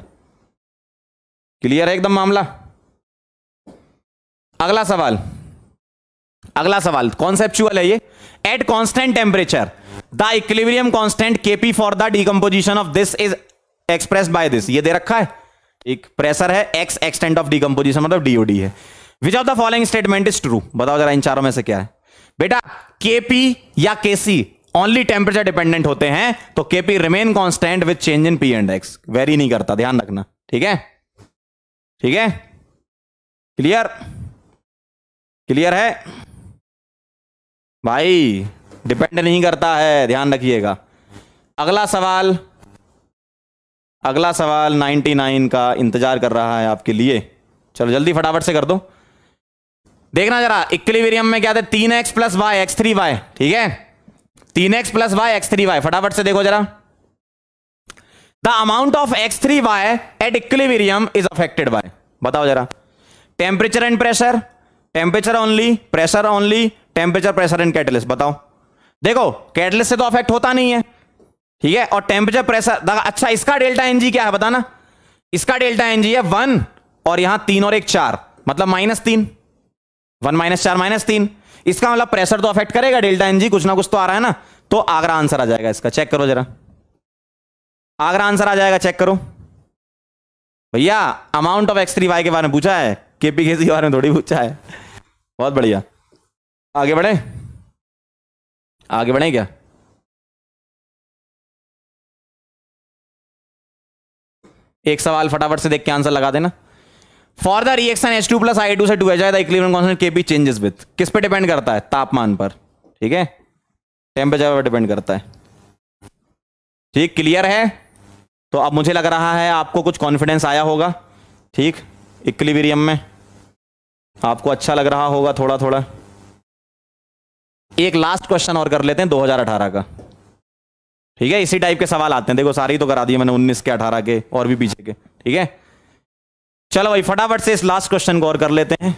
क्लियर है एकदम मामला अगला सवाल अगला सवाल कॉन्सेप्चुअल है ये at constant temperature the equilibrium constant KP for the decomposition of this is express by this ये दे रखा है एक प्रेशर है एक्स एक्सटेंट ऑफ डीकम्पोजिशन मतलब डीओडी है which of the following statement is true बताओ जरा इन चारों में से क्या है बेटा केपी या केसी ओनली टेम्परेचर डिपेंडेंट होते हैं तो KP remain constant with change in P and X vary नहीं करता ध्यान रखना ठीक है ठीक है क्लियर क्लियर है भाई डिपेंड नहीं करता है ध्यान रखिएगा अगला सवाल अगला सवाल 99 का इंतजार कर रहा है आपके लिए चलो जल्दी फटाफट से कर दो देखना जरा इक्लिवेरियम में क्या था तीन X plus Y X three Y ठीक है तीन X plus Y X three Y फटाफट से देखो जरा the amount of X three Y at equilibrium is affected by बताओ जरा temperature and pressure temperature only pressure only temperature pressure and catalyst बताओ देखो कैटलिस्ट से तो अफेक्ट होता नहीं है ठीक है और टेम्परेचर प्रेशर अच्छा इसका डेल्टा एनजी क्या है बताना इसका डेल्टा एनजी है वन और यहां तीन और एक चार मतलब माइनस तीन वन माइनस चार माइनस तीन इसका मतलब प्रेशर तो अफेक्ट करेगा डेल्टा एनजी कुछ ना कुछ तो आ रहा है ना तो आगरा आंसर आ जाएगा इसका चेक करो जरा आगरा आंसर आ जाएगा चेक करो भैया amount of X three Y के बारे में पूछा है केपी के बारे में थोड़ी पूछा है बहुत बढ़िया आगे बढ़े आगे बढ़े क्या एक सवाल फटाफट से देख के आंसर लगा देना for the reaction H two plus I two से two H constant K B changes with किस पे डिपेंड करता है तापमान पर ठीक है टेम्परेचर पर डिपेंड करता है ठीक क्लियर है तो अब मुझे लग रहा है आपको कुछ कॉन्फिडेंस आया होगा ठीक इक्लिवेरियम में आपको अच्छा लग रहा होगा थोड़ा थोड़ा एक लास्ट क्वेश्चन और कर लेते हैं 2018 का ठीक है इसी टाइप के सवाल आते हैं देखो सारी तो करा दिए मैंने उन्नीस के अठारह के और भी पीछे के ठीक है चलो भाई फटाफट से इस लास्ट क्वेश्चन को और कर लेते हैं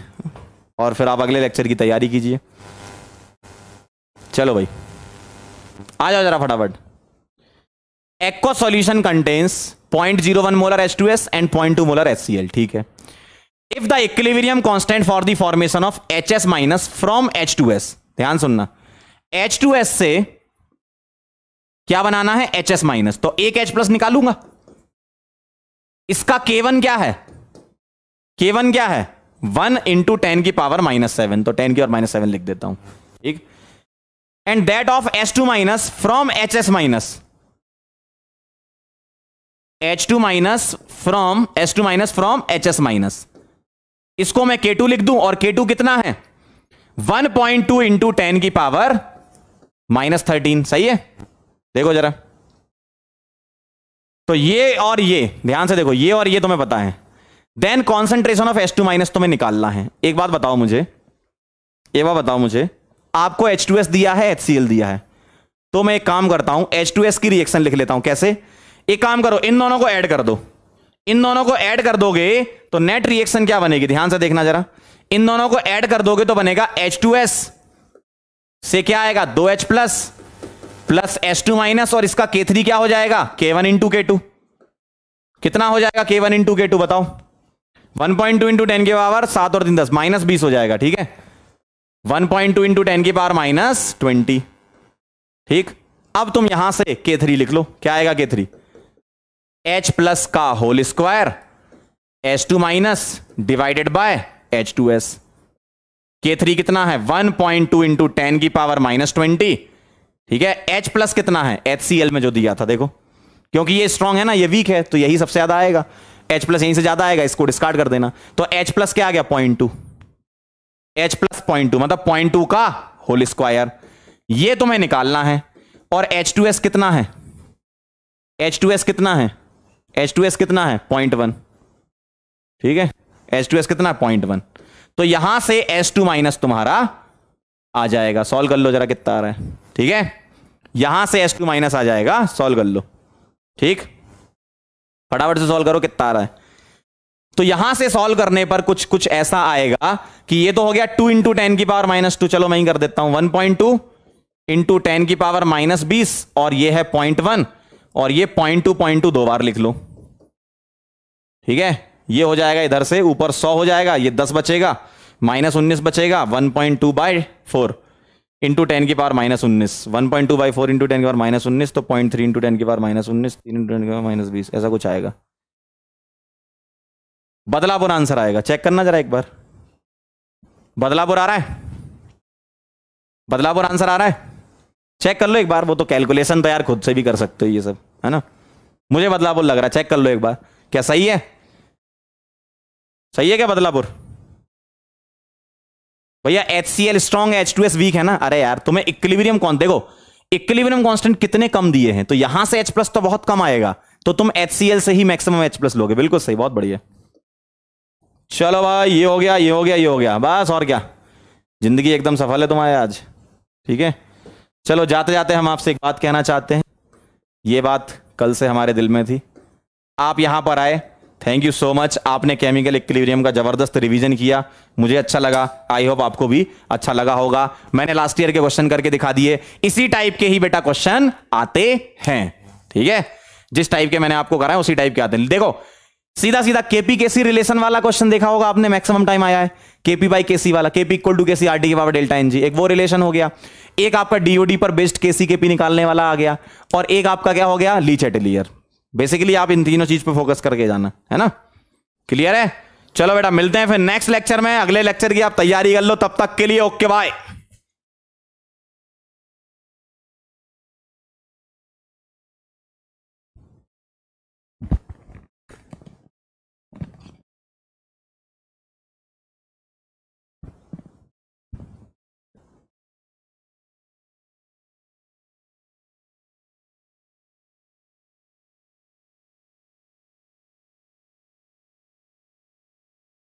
और फिर आप अगले लेक्चर की तैयारी कीजिए चलो भाई आ जाओ जरा फटाफट aqua solution contains 0.01 molar H2S and 0.2 molar HCl ठीक है if the equilibrium constant for the formation of H S minus from H two S ध्यान सुनना एच टू एस से क्या बनाना है एच एस माइनस तो एक एच प्लस निकालूंगा इसका के वन क्या है के वन क्या है वन इंटू टेन की पावर माइनस सेवन तो टेन की और माइनस सेवन लिख देता हूं ठीक and that of H two minus from H S minus H two minus from H two minus from H S minus इसको मैं के लिख दूं और के कितना है 1.2 पॉइंट टू इंटू टेन की पावर माइनस थर्टीन सही है देखो जरा तो ये और ये ध्यान से देखो ये और ये तुम्हें पता है then concentration of H two minus तुम्हें निकालना है एक बात बताओ मुझे एक बात बताओ मुझे आपको एच टू एस दिया है एच सी एल दिया है तो मैं एक काम करता हूं एच टू एस की रिएक्शन लिख लेता हूं कैसे एक काम करो इन दोनों को ऐड कर दो इन दोनों को ऐड कर दोगे तो नेट रिएक्शन क्या बनेगी ध्यान से देखना जरा इन दोनों को ऐड कर दोगे तो बनेगा एस से क्या आएगा दो H plus plus S two minus और इसका के थ्री क्या हो जाएगा K one into K two कितना हो जाएगा K one into K two बताओ one point two into ten के पावर सात और तीन दस माइनस बीस हो जाएगा ठीक है one point two into ten की पावर माइनस ट्वेंटी ठीक अब तुम यहां से के थ्री लिख लो क्या आएगा के थ्री एच प्लस का whole square H two minus divided by H two S K three कितना है one point two into ten की पावर माइनस ट्वेंटी ठीक है एच प्लस कितना है एच सी एल में जो दिया था देखो क्योंकि ये स्ट्रांग है ना ये वीक है तो यही सबसे ज्यादा आएगा एच प्लस यहीं से ज्यादा आएगा इसको डिस्कार्ड कर देना तो एच प्लस क्या आ गया point two H plus point two मतलब पॉइंट टू का होल स्क्वायर ये तुम्हें निकालना है और एच टू एस कितना है एच टू एस कितना है एच टू एस कितना है पॉइंट वन ठीक है एच टू एस कितना पॉइंट वन तो यहां से एस टू माइनस तुम्हारा आ जाएगा सॉल्व कर लो जरा कितना आ रहा है ठीक है यहां से एस टू माइनस आ जाएगा सॉल्व कर लो ठीक फटाफट से सॉल्व करो कितना आ रहा है तो यहां से सॉल्व करने पर कुछ कुछ ऐसा आएगा कि ये तो हो गया टू इंटू टेन की पावर माइनस टू चलो मैं ही कर देता हूं one point two into ten की पावर माइनस बीस और ये है पॉइंट वन और ये पॉइंट टू पॉइंट टू दो बार लिख लो ठीक है ये हो जाएगा इधर से ऊपर सौ हो जाएगा ये दस बचेगा माइनस उन्नीस बचेगा one point two by four into ten की पावर माइनस उन्नीस one point two by four into ten की पावर माइनस उन्नीस तो पॉइंट थ्री इंटू टेन की पावर माइनस उन्नीस तीन इंटू टेन की पावर माइनस बीस ऐसा कुछ आएगा बदलापुर आंसर आएगा चेक करना जरा एक बार बदलापुर आ रहा है बदलापुर आंसर आ रहा है चेक कर लो एक बार वो तो कैलकुलेशन तो यार खुद से भी कर सकते हो ये सब है ना मुझे बदलापुर लग रहा है चेक कर लो एक बार क्या सही है सही है क्या बदलापुर भैया H C L strong H two S weak है ना अरे यार तुम्हें इक्लिवरियम कौन देखो इक्लिवरियम कॉन्स्टेंट कितने कम दिए हैं तो यहां से एच प्लस तो बहुत कम आएगा तो तुम एच सी एल से ही मैक्सिमम एच प्लस लोगे बिल्कुल सही बहुत बढ़िया चलो भाई ये हो गया ये हो गया ये हो गया बस और क्या जिंदगी एकदम सफल है तुम्हारे आज ठीक है चलो जाते जाते हम आपसे एक बात कहना चाहते हैं ये बात कल से हमारे दिल में थी आप यहां पर आए थैंक यू सो मच आपने केमिकल इक्विलिब्रियम का जबरदस्त रिवीजन किया मुझे अच्छा लगा आई होप आपको भी अच्छा लगा होगा मैंने लास्ट ईयर के क्वेश्चन करके दिखा दिए इसी टाइप के ही बेटा क्वेश्चन आते हैं ठीक है जिस टाइप के मैंने आपको कराए उसी टाइप के आते हैं देखो सीधा सीधा केपी केसी रिलेशन वाला क्वेश्चन देखा होगा आपने मैक्सिमम टाइम आया है केपी बाई केसी वाला KP equal to KC R D के बाबा डेल्टा एनजी एक वो रिलेशन हो गया एक आपका डीओडी पर बेस्ट केसी केपी निकालने वाला आ गया और एक आपका क्या हो गया लीच एटेलियर बेसिकली आप इन तीनों चीज पे फोकस करके जाना है ना क्लियर है चलो बेटा मिलते हैं फिर नेक्स्ट लेक्चर में अगले लेक्चर की आप तैयारी कर लो तब तक के लिए ओके बाय